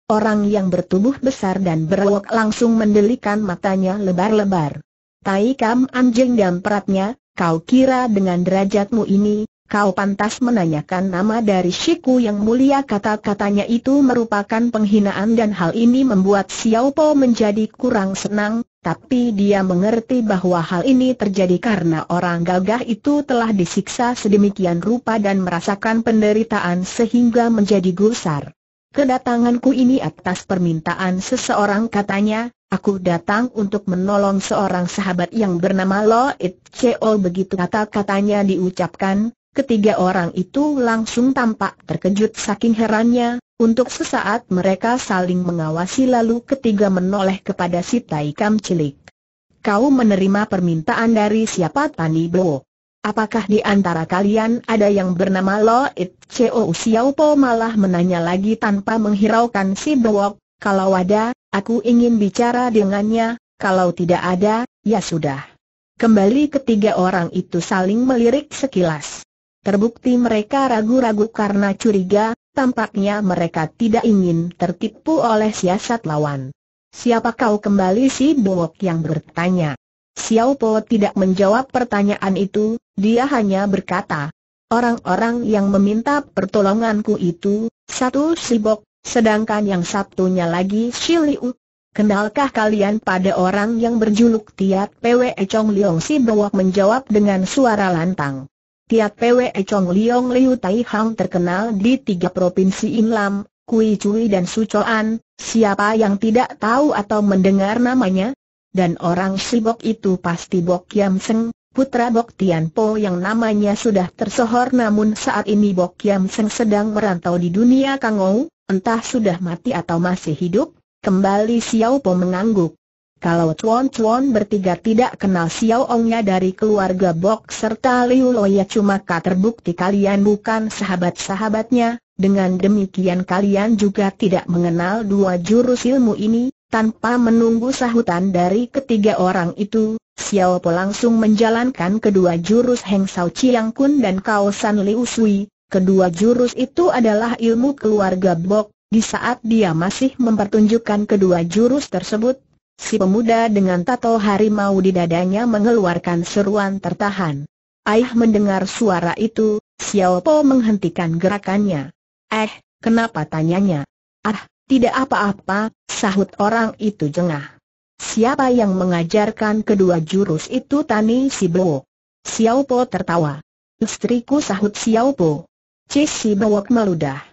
Orang yang bertubuh besar dan berwok langsung mendelikan matanya lebar-lebar. Tai kam anjing dan peratnya, kau kira dengan derajatmu ini, kau pantas menanyakan nama dari Shiku yang mulia kata-katanya itu merupakan penghinaan dan hal ini membuat Xiao Po menjadi kurang senang, tapi dia mengerti bahwa hal ini terjadi karena orang gagah itu telah disiksa sedemikian rupa dan merasakan penderitaan sehingga menjadi gusar. Kedatanganku ini atas permintaan seseorang katanya, aku datang untuk menolong seorang sahabat yang bernama Lo It Cheo begitu kata-katanya diucapkan, ketiga orang itu langsung tampak terkejut saking herannya, untuk sesaat mereka saling mengawasi lalu ketiga menoleh kepada si Taikam cilik. Kau menerima permintaan dari siapa Tani Bo? Apakah di antara kalian ada yang bernama Lo It Cheo Xiao Po malah menanya lagi tanpa menghiraukan si Bowok. kalau ada, aku ingin bicara dengannya, kalau tidak ada, ya sudah. Kembali ketiga orang itu saling melirik sekilas. Terbukti mereka ragu-ragu karena curiga, tampaknya mereka tidak ingin tertipu oleh siasat lawan. Siapa kau kembali si Bowok yang bertanya? Xiao Po tidak menjawab pertanyaan itu, dia hanya berkata, Orang-orang yang meminta pertolonganku itu, satu si Bok, sedangkan yang satunya lagi si Liu. Kenalkah kalian pada orang yang berjuluk Tiat Pwe Chong Liong si Bowok? menjawab dengan suara lantang. Tiap PWE Chong Liong Liu Tai Hang terkenal di tiga provinsi Inlam, Kui Cui dan Sucoan, siapa yang tidak tahu atau mendengar namanya? Dan orang Sibok itu pasti Bok Yam Seng, putra Bok Tian Po yang namanya sudah tersohor namun saat ini Bok Yam Seng sedang merantau di dunia Kangou, entah sudah mati atau masih hidup, kembali Xiao Po mengangguk. Kalau Tuan-Tuan bertiga tidak kenal Xiao Ongnya dari keluarga Bok serta Liu Loya cuma terbukti kalian bukan sahabat-sahabatnya, dengan demikian kalian juga tidak mengenal dua jurus ilmu ini, tanpa menunggu sahutan dari ketiga orang itu, Xiao Po langsung menjalankan kedua jurus Heng Sao Chiang Kun dan Kao San Liu Sui, kedua jurus itu adalah ilmu keluarga Bok, di saat dia masih mempertunjukkan kedua jurus tersebut, Si pemuda dengan tato harimau di dadanya mengeluarkan seruan tertahan. Ayah mendengar suara itu, Xiao Po menghentikan gerakannya. Eh, kenapa tanyanya? Ah, tidak apa-apa, sahut orang itu jengah. Siapa yang mengajarkan kedua jurus itu Tani Bo? Xiao Po tertawa. Istriku sahut Xiao Po. Si Bo meludah.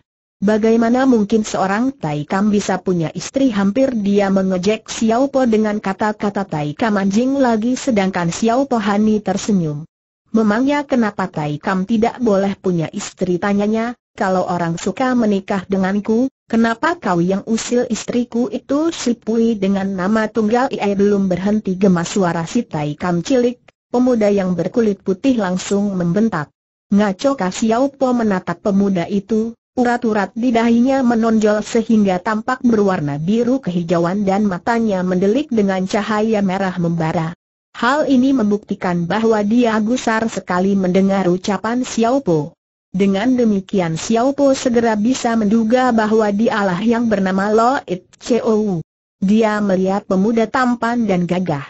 Bagaimana mungkin seorang Taikam bisa punya istri hampir dia mengejek Xiao Po dengan kata-kata Taikam anjing lagi sedangkan Xiao Po Hani tersenyum. Memangnya kenapa Taikam tidak boleh punya istri tanyanya, kalau orang suka menikah denganku, kenapa kau yang usil istriku itu sipui dengan nama tunggal Ia belum berhenti gemas suara si Taikam cilik, pemuda yang berkulit putih langsung membentak. Ngaco Xiao Po menatap pemuda itu, Urat-urat di dahinya menonjol sehingga tampak berwarna biru kehijauan dan matanya mendelik dengan cahaya merah membara. Hal ini membuktikan bahwa dia gusar sekali mendengar ucapan Xiao Po. Dengan demikian Xiao Po segera bisa menduga bahwa dialah yang bernama Lo It Wu. Dia melihat pemuda tampan dan gagah.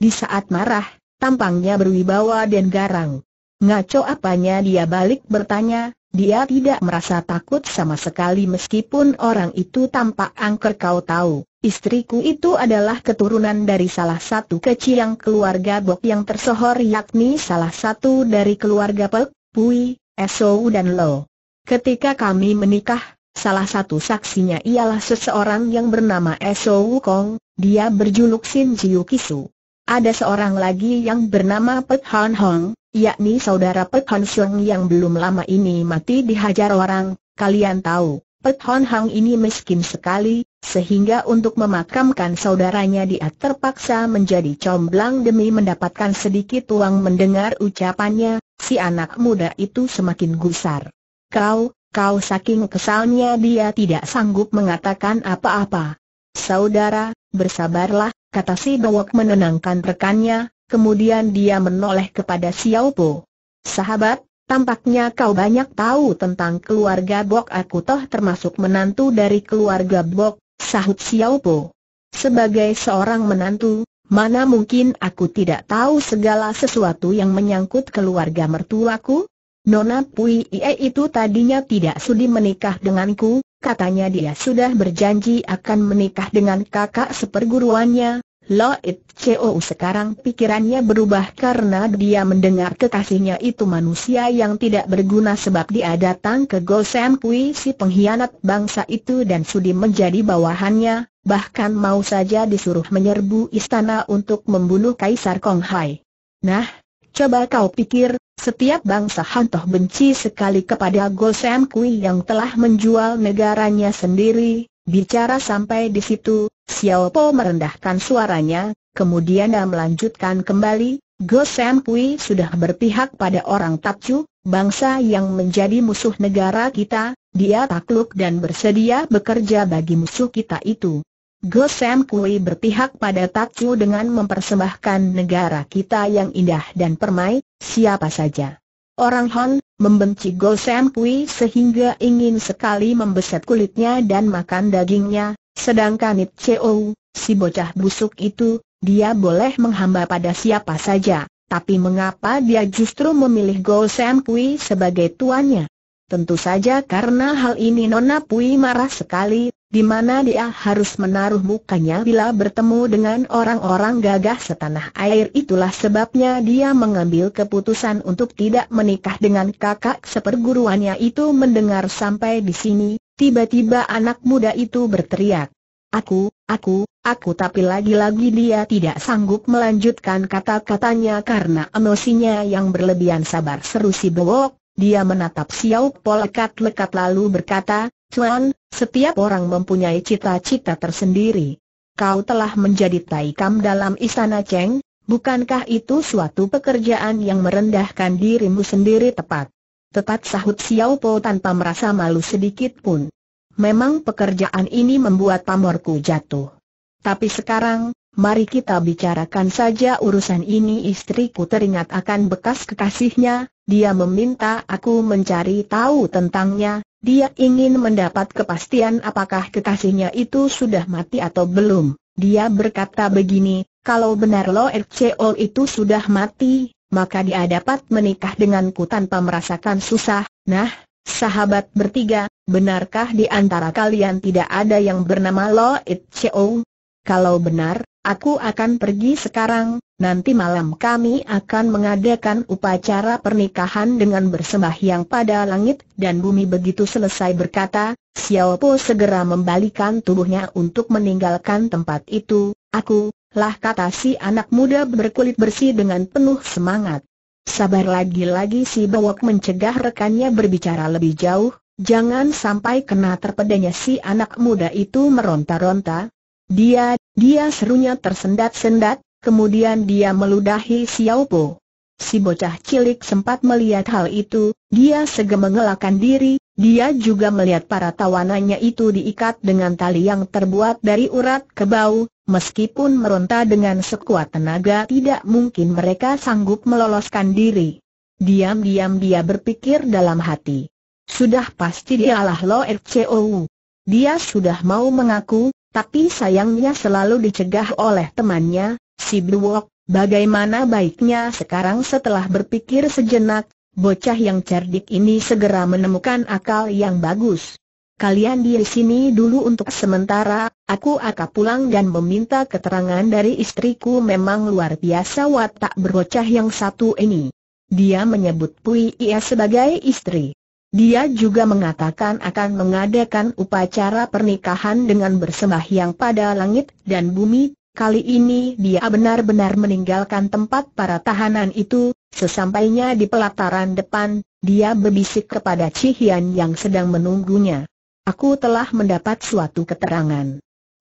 Di saat marah, tampangnya berwibawa dan garang. Ngaco apanya dia balik bertanya, dia tidak merasa takut sama sekali meskipun orang itu tampak angker kau tahu. Istriku itu adalah keturunan dari salah satu kecil yang keluarga Bok yang tersohor yakni salah satu dari keluarga Pek, Pui, Eso dan Lo. Ketika kami menikah, salah satu saksinya ialah seseorang yang bernama Eso Kong, dia berjuluk Sin Jiu Kisu. Ada seorang lagi yang bernama Pek Han Hong, yakni saudara Pek Hon Siong yang belum lama ini mati dihajar orang, kalian tahu, Pek Hon Hang ini miskin sekali, sehingga untuk memakamkan saudaranya dia terpaksa menjadi comblang demi mendapatkan sedikit uang mendengar ucapannya, si anak muda itu semakin gusar. Kau, kau saking kesalnya dia tidak sanggup mengatakan apa-apa. Saudara, bersabarlah, kata si bawok menenangkan rekannya, Kemudian dia menoleh kepada Xiao Po. Sahabat, tampaknya kau banyak tahu tentang keluarga Bok aku toh termasuk menantu dari keluarga Bok, sahut Xiao Po. Sebagai seorang menantu, mana mungkin aku tidak tahu segala sesuatu yang menyangkut keluarga mertuaku? Nona Pui Ie itu tadinya tidak sudi menikah denganku, katanya dia sudah berjanji akan menikah dengan kakak seperguruannya, Loit Chou sekarang pikirannya berubah karena dia mendengar kekasihnya itu manusia yang tidak berguna sebab dia datang ke Go Sam Kui si pengkhianat bangsa itu dan sudi menjadi bawahannya, bahkan mau saja disuruh menyerbu istana untuk membunuh Kaisar Kong Hai. Nah, coba kau pikir, setiap bangsa Hantoh benci sekali kepada Go Sam Kui yang telah menjual negaranya sendiri, Bicara sampai di situ, Xiao Po merendahkan suaranya, kemudian dia melanjutkan kembali, Go Sam Pui sudah berpihak pada orang Tapcu, bangsa yang menjadi musuh negara kita, dia takluk dan bersedia bekerja bagi musuh kita itu. Go Sam Kui berpihak pada Tapcu dengan mempersembahkan negara kita yang indah dan permai, siapa saja. Orang Hon, membenci Go Pui sehingga ingin sekali membeset kulitnya dan makan dagingnya, sedangkan It Cheo, si bocah busuk itu, dia boleh menghamba pada siapa saja, tapi mengapa dia justru memilih Go Pui sebagai tuannya? Tentu saja karena hal ini Nona Pui marah sekali, di mana dia harus menaruh mukanya bila bertemu dengan orang-orang gagah setanah air itulah sebabnya dia mengambil keputusan untuk tidak menikah dengan kakak seperguruannya itu mendengar sampai di sini, tiba-tiba anak muda itu berteriak. Aku, aku, aku tapi lagi-lagi dia tidak sanggup melanjutkan kata-katanya karena emosinya yang berlebihan sabar seru si bewok. Dia menatap Xiao Po lekat-lekat lalu berkata, Cuan, setiap orang mempunyai cita-cita tersendiri. Kau telah menjadi taikam dalam istana Cheng, bukankah itu suatu pekerjaan yang merendahkan dirimu sendiri tepat? Tepat sahut Xiao Po tanpa merasa malu sedikit pun. Memang pekerjaan ini membuat pamorku jatuh. Tapi sekarang, mari kita bicarakan saja urusan ini istriku teringat akan bekas kekasihnya, dia meminta aku mencari tahu tentangnya, dia ingin mendapat kepastian apakah kekasihnya itu sudah mati atau belum. Dia berkata begini, kalau benar Lo Erceol itu sudah mati, maka dia dapat menikah denganku tanpa merasakan susah. Nah, sahabat bertiga, benarkah di antara kalian tidak ada yang bernama Lo Erceol? Kalau benar, Aku akan pergi sekarang, nanti malam kami akan mengadakan upacara pernikahan dengan bersembahyang pada langit dan bumi begitu selesai berkata, Xiao Po segera membalikan tubuhnya untuk meninggalkan tempat itu, aku, lah kata si anak muda berkulit bersih dengan penuh semangat. Sabar lagi-lagi si Bawok mencegah rekannya berbicara lebih jauh, jangan sampai kena terpedanya si anak muda itu meronta-ronta, dia, dia serunya tersendat-sendat, kemudian dia meludahi Xiao Po. Si bocah cilik sempat melihat hal itu, dia segera mengelakkan diri, dia juga melihat para tawanannya itu diikat dengan tali yang terbuat dari urat kebau, meskipun meronta dengan sekuat tenaga tidak mungkin mereka sanggup meloloskan diri. Diam-diam dia berpikir dalam hati. Sudah pasti dialah Lo RCOU. Dia sudah mau mengaku, tapi sayangnya selalu dicegah oleh temannya, si Buwok, bagaimana baiknya sekarang setelah berpikir sejenak, bocah yang cerdik ini segera menemukan akal yang bagus. Kalian di sini dulu untuk sementara, aku akan pulang dan meminta keterangan dari istriku memang luar biasa watak berbocah yang satu ini. Dia menyebut Pui Ia sebagai istri. Dia juga mengatakan akan mengadakan upacara pernikahan dengan yang pada langit dan bumi. Kali ini dia benar-benar meninggalkan tempat para tahanan itu, sesampainya di pelataran depan, dia berbisik kepada Cihian yang sedang menunggunya. Aku telah mendapat suatu keterangan.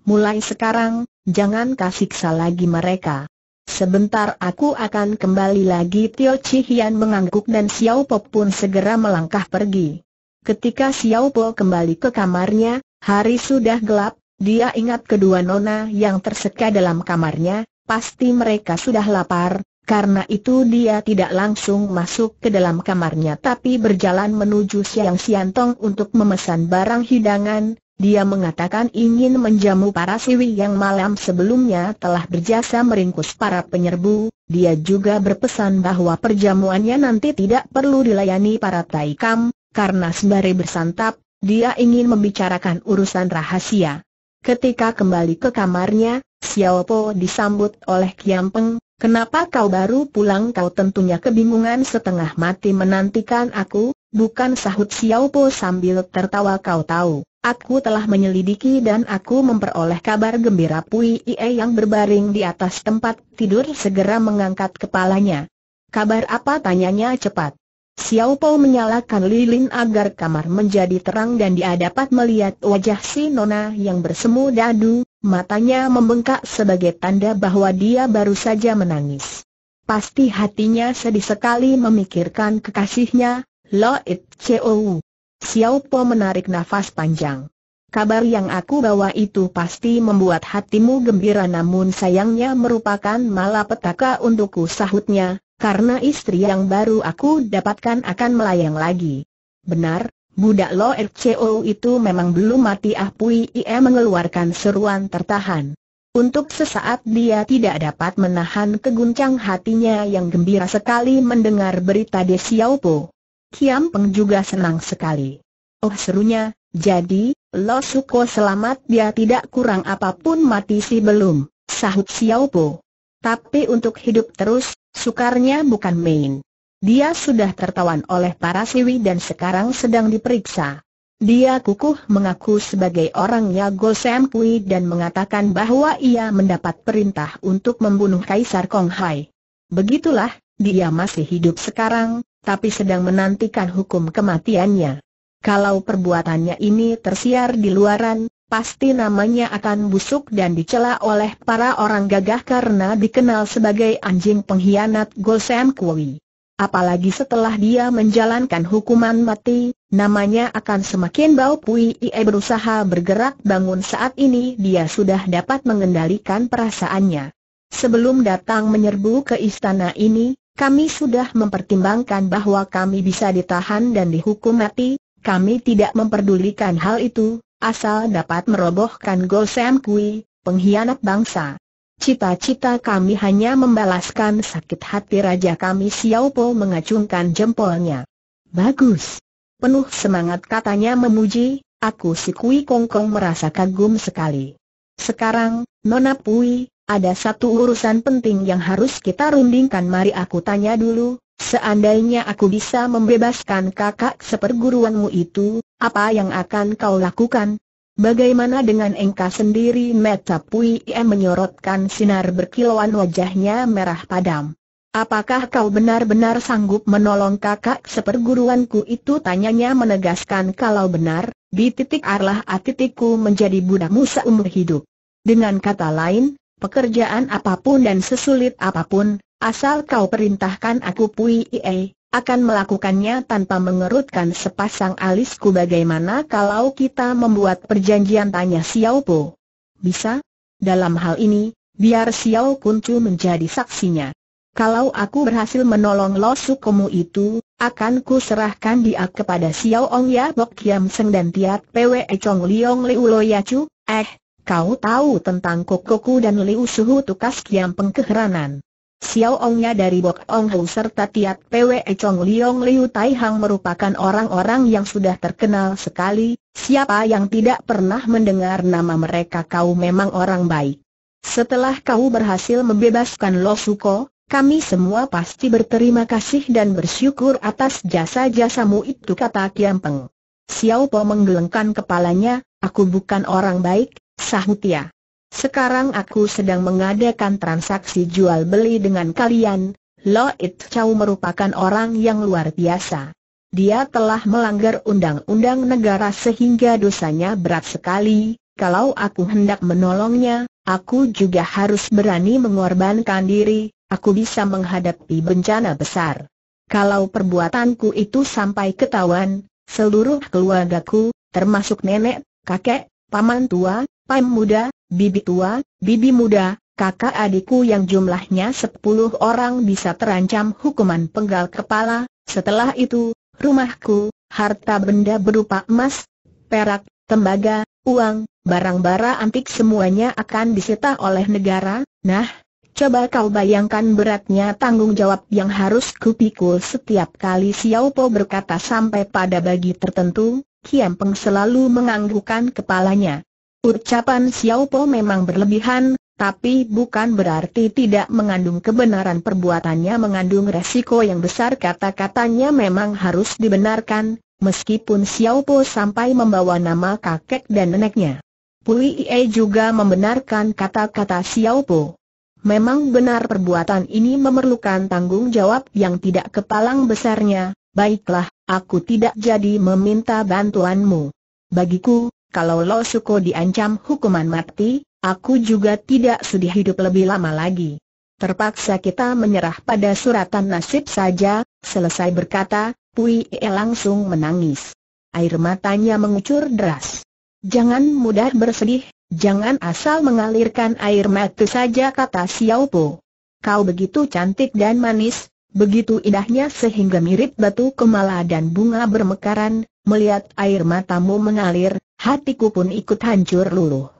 Mulai sekarang, jangan kasih lagi mereka. Sebentar aku akan kembali lagi Tio Chihian mengangguk dan Xiao Po pun segera melangkah pergi. Ketika Xiao Po kembali ke kamarnya, hari sudah gelap, dia ingat kedua nona yang terseka dalam kamarnya, pasti mereka sudah lapar, karena itu dia tidak langsung masuk ke dalam kamarnya tapi berjalan menuju Xiang Xiantong untuk memesan barang hidangan, dia mengatakan ingin menjamu para siwi yang malam sebelumnya telah berjasa meringkus para penyerbu, dia juga berpesan bahwa perjamuannya nanti tidak perlu dilayani para taikam, karena sembari bersantap, dia ingin membicarakan urusan rahasia. Ketika kembali ke kamarnya, Xiao Po disambut oleh Kiam Peng, kenapa kau baru pulang kau tentunya kebingungan setengah mati menantikan aku, Bukan sahut Xiao Po sambil tertawa kau tahu, aku telah menyelidiki dan aku memperoleh kabar gembira Pui Ie yang berbaring di atas tempat tidur segera mengangkat kepalanya. Kabar apa tanyanya cepat. Xiao Po menyalakan lilin agar kamar menjadi terang dan dia dapat melihat wajah si Nona yang bersemu dadu, matanya membengkak sebagai tanda bahwa dia baru saja menangis. Pasti hatinya sedih sekali memikirkan kekasihnya, Loit Chou. Xiao Po menarik nafas panjang. Kabar yang aku bawa itu pasti membuat hatimu gembira namun sayangnya merupakan malapetaka untukku sahutnya, karena istri yang baru aku dapatkan akan melayang lagi. Benar, budak Lo RCO itu memang belum mati ah Pui Ie mengeluarkan seruan tertahan. Untuk sesaat dia tidak dapat menahan keguncang hatinya yang gembira sekali mendengar berita De Xiao Po. Kiam Peng juga senang sekali. Oh serunya, jadi, Lo Suko selamat dia tidak kurang apapun mati si belum, sahut Xiao Po. Tapi untuk hidup terus, sukarnya bukan main. Dia sudah tertawan oleh para siwi dan sekarang sedang diperiksa. Dia kukuh mengaku sebagai orangnya Go Sam Pui dan mengatakan bahwa ia mendapat perintah untuk membunuh Kaisar Kong Hai. Begitulah, dia masih hidup sekarang, tapi sedang menantikan hukum kematiannya. Kalau perbuatannya ini tersiar di luaran, pasti namanya akan busuk dan dicela oleh para orang gagah karena dikenal sebagai anjing pengkhianat Golsem Kui. Apalagi setelah dia menjalankan hukuman mati, namanya akan semakin bau Pui Ie berusaha bergerak bangun saat ini dia sudah dapat mengendalikan perasaannya. Sebelum datang menyerbu ke istana ini, kami sudah mempertimbangkan bahwa kami bisa ditahan dan dihukum mati, kami tidak memperdulikan hal itu, asal dapat merobohkan Gosem Kui, pengkhianat bangsa. Cita-cita kami hanya membalaskan sakit hati Raja kami Xiao Po mengacungkan jempolnya. Bagus. Penuh semangat katanya memuji, aku si Kui Kongkong merasa kagum sekali. Sekarang, Nona Pui, ada satu urusan penting yang harus kita rundingkan mari aku tanya dulu, seandainya aku bisa membebaskan kakak seperguruanmu itu, apa yang akan kau lakukan? Bagaimana dengan engkau sendiri Meta Pui menyorotkan sinar berkilauan wajahnya merah padam. Apakah kau benar-benar sanggup menolong kakak seperguruanku itu tanyanya menegaskan kalau benar, di titik arlah atitikku menjadi budakmu seumur hidup. Dengan kata lain, pekerjaan apapun dan sesulit apapun, asal kau perintahkan aku Pui Ie, akan melakukannya tanpa mengerutkan sepasang alisku bagaimana kalau kita membuat perjanjian tanya Xiao Po. Bisa? Dalam hal ini, biar Xiao Kuncu menjadi saksinya. Kalau aku berhasil menolong Losu Kamu itu, akan ku serahkan dia kepada Xiao Ong Ya Bok Kiam Seng dan Tiat Pwe Chong Liong Liu Lo Chu, eh, Kau tahu tentang Kokoku dan Liu Suhu tukas kiam pengkeheranan. Xiao Ongnya dari Bok Ong Hu serta Tiat Pwe Chong Liong Liu Tai Hang merupakan orang-orang yang sudah terkenal sekali, siapa yang tidak pernah mendengar nama mereka kau memang orang baik. Setelah kau berhasil membebaskan Lo Suko, kami semua pasti berterima kasih dan bersyukur atas jasa-jasamu itu kata Kiam Peng. Xiao Po menggelengkan kepalanya, aku bukan orang baik, Sahutia. Sekarang aku sedang mengadakan transaksi jual-beli dengan kalian, Loit Chau merupakan orang yang luar biasa. Dia telah melanggar undang-undang negara sehingga dosanya berat sekali, kalau aku hendak menolongnya, aku juga harus berani mengorbankan diri, aku bisa menghadapi bencana besar. Kalau perbuatanku itu sampai ketahuan, seluruh keluargaku, termasuk nenek, kakek, paman tua, pam muda, bibi tua, bibi muda, kakak adikku yang jumlahnya sepuluh orang bisa terancam hukuman penggal kepala, setelah itu, rumahku, harta benda berupa emas, perak, tembaga, uang, barang barang antik semuanya akan disita oleh negara, nah, Coba kau bayangkan beratnya tanggung jawab yang harus kupikul setiap kali Xiao Po berkata sampai pada bagi tertentu, Kiam Peng selalu menganggukkan kepalanya. Ucapan Xiao Po memang berlebihan, tapi bukan berarti tidak mengandung kebenaran perbuatannya mengandung resiko yang besar kata-katanya memang harus dibenarkan, meskipun Xiao Po sampai membawa nama kakek dan neneknya. Pui Ie juga membenarkan kata-kata Xiao Po. Memang benar perbuatan ini memerlukan tanggung jawab yang tidak kepalang besarnya, baiklah, aku tidak jadi meminta bantuanmu. Bagiku, kalau Lo Suko diancam hukuman mati, aku juga tidak sudi hidup lebih lama lagi. Terpaksa kita menyerah pada suratan nasib saja, selesai berkata, Pui E langsung menangis. Air matanya mengucur deras. Jangan mudah bersedih, jangan asal mengalirkan air mata saja kata Xiao Po. Kau begitu cantik dan manis, Begitu indahnya sehingga mirip batu kemala dan bunga bermekaran, melihat air matamu mengalir, hatiku pun ikut hancur luluh.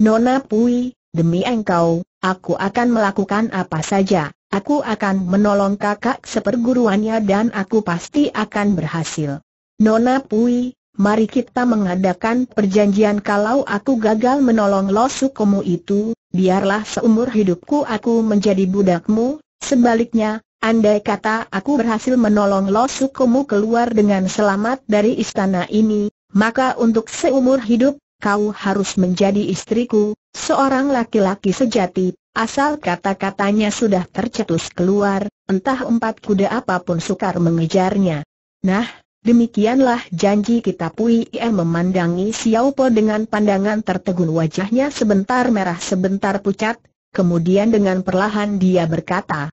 Nona Pui, demi engkau, aku akan melakukan apa saja, aku akan menolong kakak seperguruannya dan aku pasti akan berhasil. Nona Pui, mari kita mengadakan perjanjian kalau aku gagal menolong losukomu itu, biarlah seumur hidupku aku menjadi budakmu, sebaliknya, Andai kata aku berhasil menolong Losukumu keluar dengan selamat dari istana ini, maka untuk seumur hidup, kau harus menjadi istriku, seorang laki-laki sejati, asal kata-katanya sudah tercetus keluar, entah empat kuda apapun sukar mengejarnya. Nah, Demikianlah janji kita Pui Ie memandangi Xiao Po dengan pandangan tertegun wajahnya sebentar merah sebentar pucat, kemudian dengan perlahan dia berkata,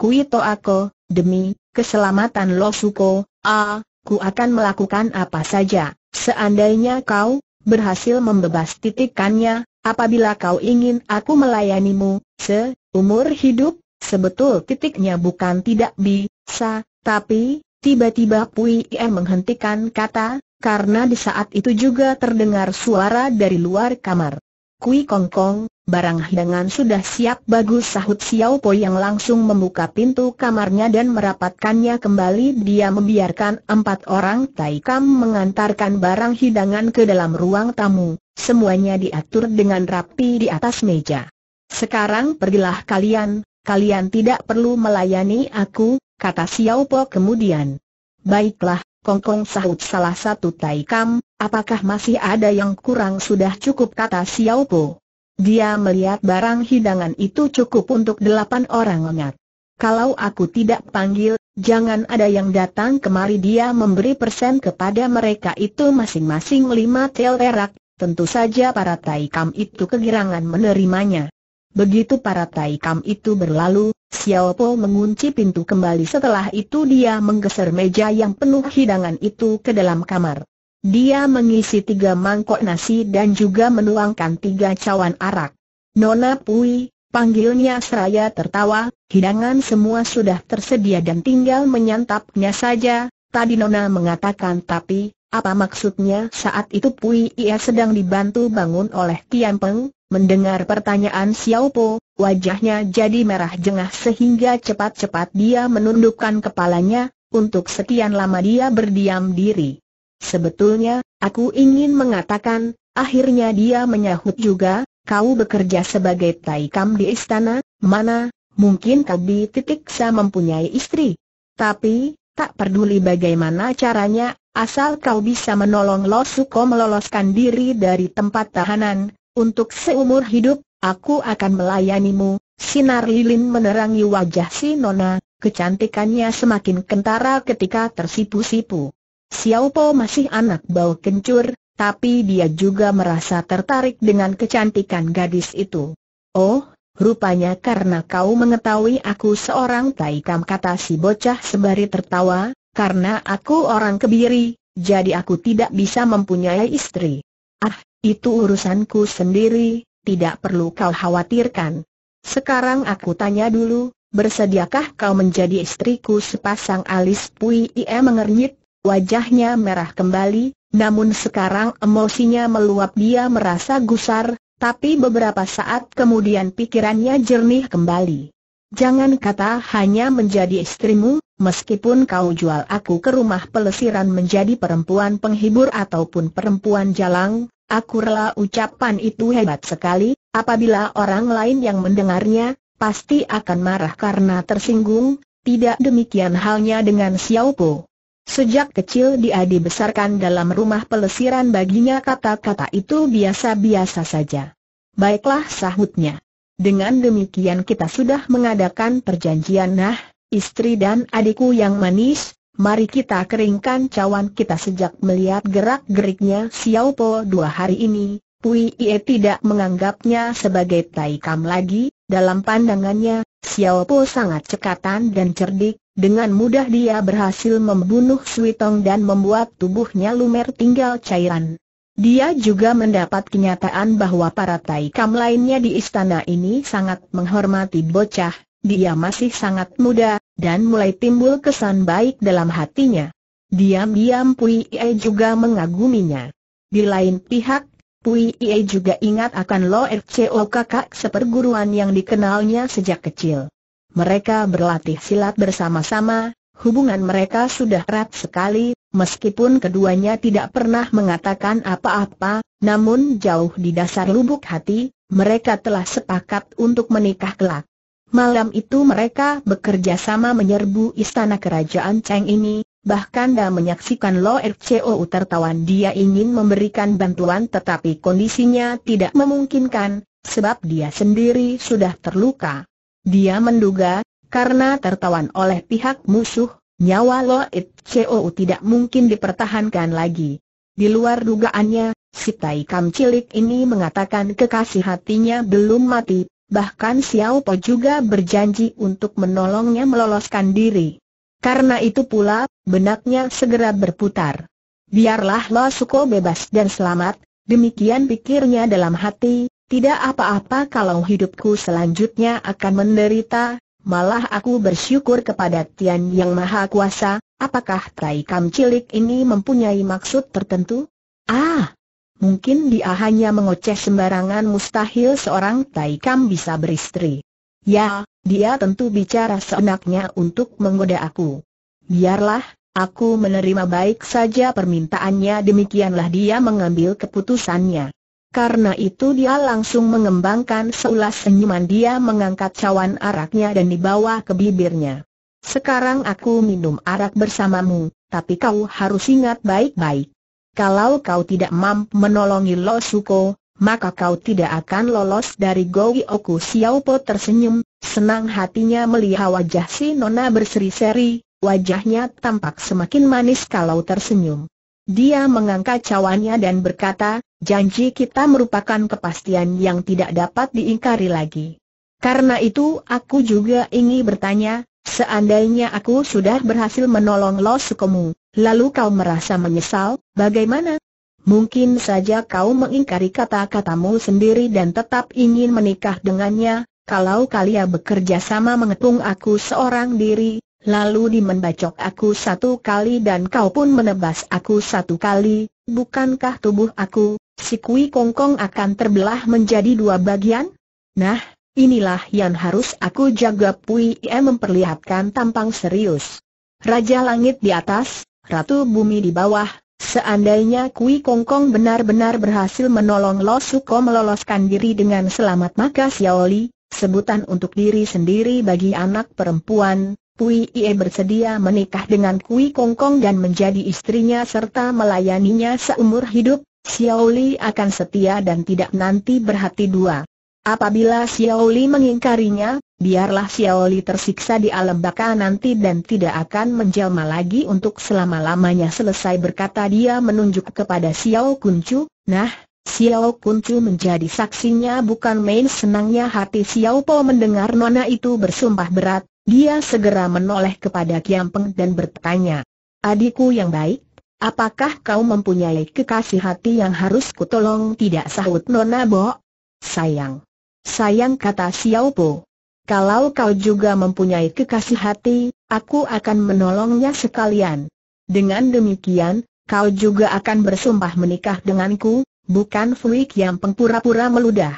Kui to aku, demi keselamatan lo suko, aku akan melakukan apa saja, seandainya kau berhasil membebas titikannya, apabila kau ingin aku melayanimu, seumur hidup, sebetul titiknya bukan tidak bisa, tapi, tiba-tiba Pui Ia menghentikan kata, karena di saat itu juga terdengar suara dari luar kamar. Kui Kongkong, Barang hidangan sudah siap bagus sahut Xiao Po yang langsung membuka pintu kamarnya dan merapatkannya kembali Dia membiarkan empat orang Taikam mengantarkan barang hidangan ke dalam ruang tamu Semuanya diatur dengan rapi di atas meja Sekarang pergilah kalian, kalian tidak perlu melayani aku, kata Xiao Po kemudian Baiklah, Kongkong sahut salah satu Taikam, apakah masih ada yang kurang sudah cukup kata Xiao Po dia melihat barang hidangan itu cukup untuk delapan orang lengat. Kalau aku tidak panggil, jangan ada yang datang kemari dia memberi persen kepada mereka itu masing-masing lima tel perak, tentu saja para taikam itu kegirangan menerimanya. Begitu para taikam itu berlalu, Xiao Po mengunci pintu kembali setelah itu dia menggeser meja yang penuh hidangan itu ke dalam kamar. Dia mengisi tiga mangkok nasi dan juga menuangkan tiga cawan arak. Nona Pui, panggilnya seraya tertawa, hidangan semua sudah tersedia dan tinggal menyantapnya saja. Tadi Nona mengatakan tapi, apa maksudnya saat itu Pui ia sedang dibantu bangun oleh Tian Peng? Mendengar pertanyaan Xiao Po, wajahnya jadi merah jengah sehingga cepat-cepat dia menundukkan kepalanya, untuk sekian lama dia berdiam diri. Sebetulnya, aku ingin mengatakan, akhirnya dia menyahut juga, kau bekerja sebagai taikam di istana, mana, mungkin kau di titik sa mempunyai istri. Tapi, tak peduli bagaimana caranya, asal kau bisa menolong Losuko meloloskan diri dari tempat tahanan, untuk seumur hidup, aku akan melayanimu. Sinar lilin menerangi wajah si Nona, kecantikannya semakin kentara ketika tersipu-sipu. Xiao Po masih anak bau kencur, tapi dia juga merasa tertarik dengan kecantikan gadis itu. Oh, rupanya karena kau mengetahui aku seorang taikam kata si bocah sembari tertawa, karena aku orang kebiri, jadi aku tidak bisa mempunyai istri. Ah, itu urusanku sendiri, tidak perlu kau khawatirkan. Sekarang aku tanya dulu, bersediakah kau menjadi istriku sepasang alis Pui Ie mengernyit Wajahnya merah kembali, namun sekarang emosinya meluap dia merasa gusar, tapi beberapa saat kemudian pikirannya jernih kembali. Jangan kata hanya menjadi istrimu, meskipun kau jual aku ke rumah pelesiran menjadi perempuan penghibur ataupun perempuan jalang, aku rela ucapan itu hebat sekali, apabila orang lain yang mendengarnya, pasti akan marah karena tersinggung, tidak demikian halnya dengan Xiao Po. Sejak kecil dia dibesarkan dalam rumah pelesiran baginya kata-kata itu biasa-biasa saja. Baiklah sahutnya. Dengan demikian kita sudah mengadakan perjanjian nah, istri dan adikku yang manis, mari kita keringkan cawan kita sejak melihat gerak-geriknya Xiao Po dua hari ini. Pui Ie tidak menganggapnya sebagai taikam lagi, dalam pandangannya, Xiao Po sangat cekatan dan cerdik, dengan mudah dia berhasil membunuh Switong dan membuat tubuhnya lumer tinggal cairan. Dia juga mendapat kenyataan bahwa para taikam lainnya di istana ini sangat menghormati bocah, dia masih sangat muda, dan mulai timbul kesan baik dalam hatinya. Diam-diam Pui Ie juga mengaguminya. Di lain pihak, Pui Ie juga ingat akan Lo Rco kakak seperguruan yang dikenalnya sejak kecil. Mereka berlatih silat bersama-sama, hubungan mereka sudah erat sekali, meskipun keduanya tidak pernah mengatakan apa-apa, namun jauh di dasar lubuk hati, mereka telah sepakat untuk menikah kelak. Malam itu mereka bekerja sama menyerbu istana kerajaan Cheng ini, bahkan dah menyaksikan Lo RCO tertawan dia ingin memberikan bantuan tetapi kondisinya tidak memungkinkan, sebab dia sendiri sudah terluka. Dia menduga, karena tertawan oleh pihak musuh, nyawa Lo It Chou tidak mungkin dipertahankan lagi. Di luar dugaannya, si Tai Kam cilik ini mengatakan kekasih hatinya belum mati, bahkan Xiao Po juga berjanji untuk menolongnya meloloskan diri. Karena itu pula, benaknya segera berputar. Biarlah Lo Suko bebas dan selamat, demikian pikirnya dalam hati, tidak apa-apa kalau hidupku selanjutnya akan menderita, malah aku bersyukur kepada Tian Yang Maha Kuasa, apakah Taikam cilik ini mempunyai maksud tertentu? Ah, mungkin dia hanya mengoceh sembarangan mustahil seorang Taikam bisa beristri. Ya, dia tentu bicara seenaknya untuk menggoda aku. Biarlah, aku menerima baik saja permintaannya demikianlah dia mengambil keputusannya. Karena itu dia langsung mengembangkan seulas senyuman dia mengangkat cawan araknya dan dibawa ke bibirnya. Sekarang aku minum arak bersamamu, tapi kau harus ingat baik-baik. Kalau kau tidak mampu menolongi Lo Suko, maka kau tidak akan lolos dari Goi Oku Xiaopo tersenyum, senang hatinya melihat wajah si Nona berseri-seri, wajahnya tampak semakin manis kalau tersenyum. Dia mengangkat cawannya dan berkata, janji kita merupakan kepastian yang tidak dapat diingkari lagi. Karena itu aku juga ingin bertanya, seandainya aku sudah berhasil menolong Lo Sukomu, lalu kau merasa menyesal, bagaimana? Mungkin saja kau mengingkari kata-katamu sendiri dan tetap ingin menikah dengannya, kalau kalian bekerja sama mengepung aku seorang diri, Lalu dimembacok aku satu kali dan kau pun menebas aku satu kali, bukankah tubuh aku, si Kui Kongkong akan terbelah menjadi dua bagian? Nah, inilah yang harus aku jaga Pui Ia memperlihatkan tampang serius. Raja langit di atas, ratu bumi di bawah, Seandainya Kui Kongkong benar-benar berhasil menolong Lo Suko meloloskan diri dengan selamat maka Xiaoli, sebutan untuk diri sendiri bagi anak perempuan, Kui Ie bersedia menikah dengan Kui Kongkong dan menjadi istrinya serta melayaninya seumur hidup, Xiao Li akan setia dan tidak nanti berhati dua. Apabila Xiao Li mengingkarinya, biarlah Xiao Li tersiksa di alam baka nanti dan tidak akan menjelma lagi untuk selama-lamanya selesai berkata dia menunjuk kepada Xiao Kuncu, nah, Xiao Kuncu menjadi saksinya bukan main senangnya hati Xiao Po mendengar nona itu bersumpah berat, dia segera menoleh kepada Kiam Peng dan bertanya, Adikku yang baik, apakah kau mempunyai kekasih hati yang harus kutolong tidak sahut Nona Bo? Sayang. Sayang kata Xiao Po. Kalau kau juga mempunyai kekasih hati, aku akan menolongnya sekalian. Dengan demikian, kau juga akan bersumpah menikah denganku, bukan Fui Kiam Peng pura pura meludah.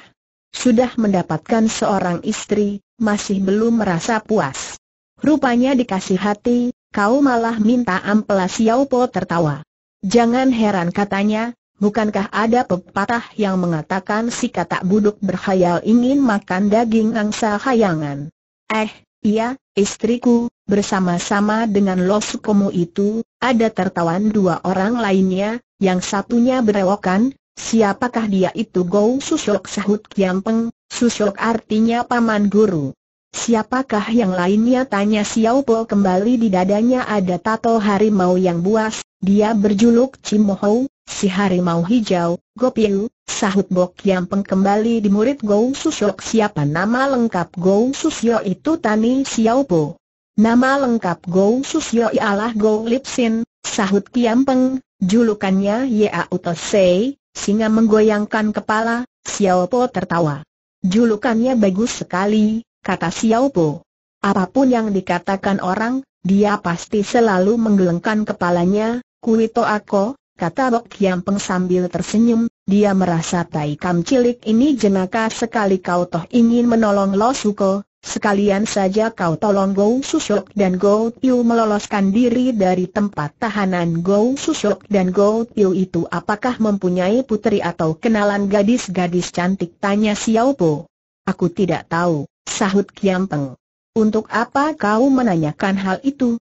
Sudah mendapatkan seorang istri, masih belum merasa puas. Rupanya dikasih hati, kau malah minta ampela Xiao Po tertawa. Jangan heran katanya, bukankah ada pepatah yang mengatakan si katak buduk berkhayal ingin makan daging angsa hayangan. Eh, iya, istriku, bersama-sama dengan Losukomo itu, ada tertawan dua orang lainnya, yang satunya berewokan, Siapakah dia itu Gou Susok sahut Kiam Peng. Susok artinya paman guru. Siapakah yang lainnya tanya Xiao Po kembali di dadanya ada tato harimau yang buas, dia berjuluk Cimohou, si harimau hijau, Gopiu, sahut Bok Peng. kembali di murid Gou Susyok siapa nama lengkap Gou Susyo itu Tani Xiao Po. Nama lengkap Gou Susyo ialah Gou Lipsin, sahut Kiam Peng. julukannya ya Tosei, Singa menggoyangkan kepala, Xiao Po tertawa. Julukannya bagus sekali, kata Xiao Po. Apapun yang dikatakan orang, dia pasti selalu menggelengkan kepalanya, kuito ako, kata Bok Peng sambil tersenyum, dia merasa tai kam cilik ini jenaka sekali kau toh ingin menolong Lo Suko, Sekalian saja kau tolong Gou Susuk dan Gou Tiu meloloskan diri dari tempat tahanan Gou Susuk dan Gou Tiu itu apakah mempunyai putri atau kenalan gadis-gadis cantik tanya Xiao Po. Aku tidak tahu, sahut Kiam Peng. Untuk apa kau menanyakan hal itu?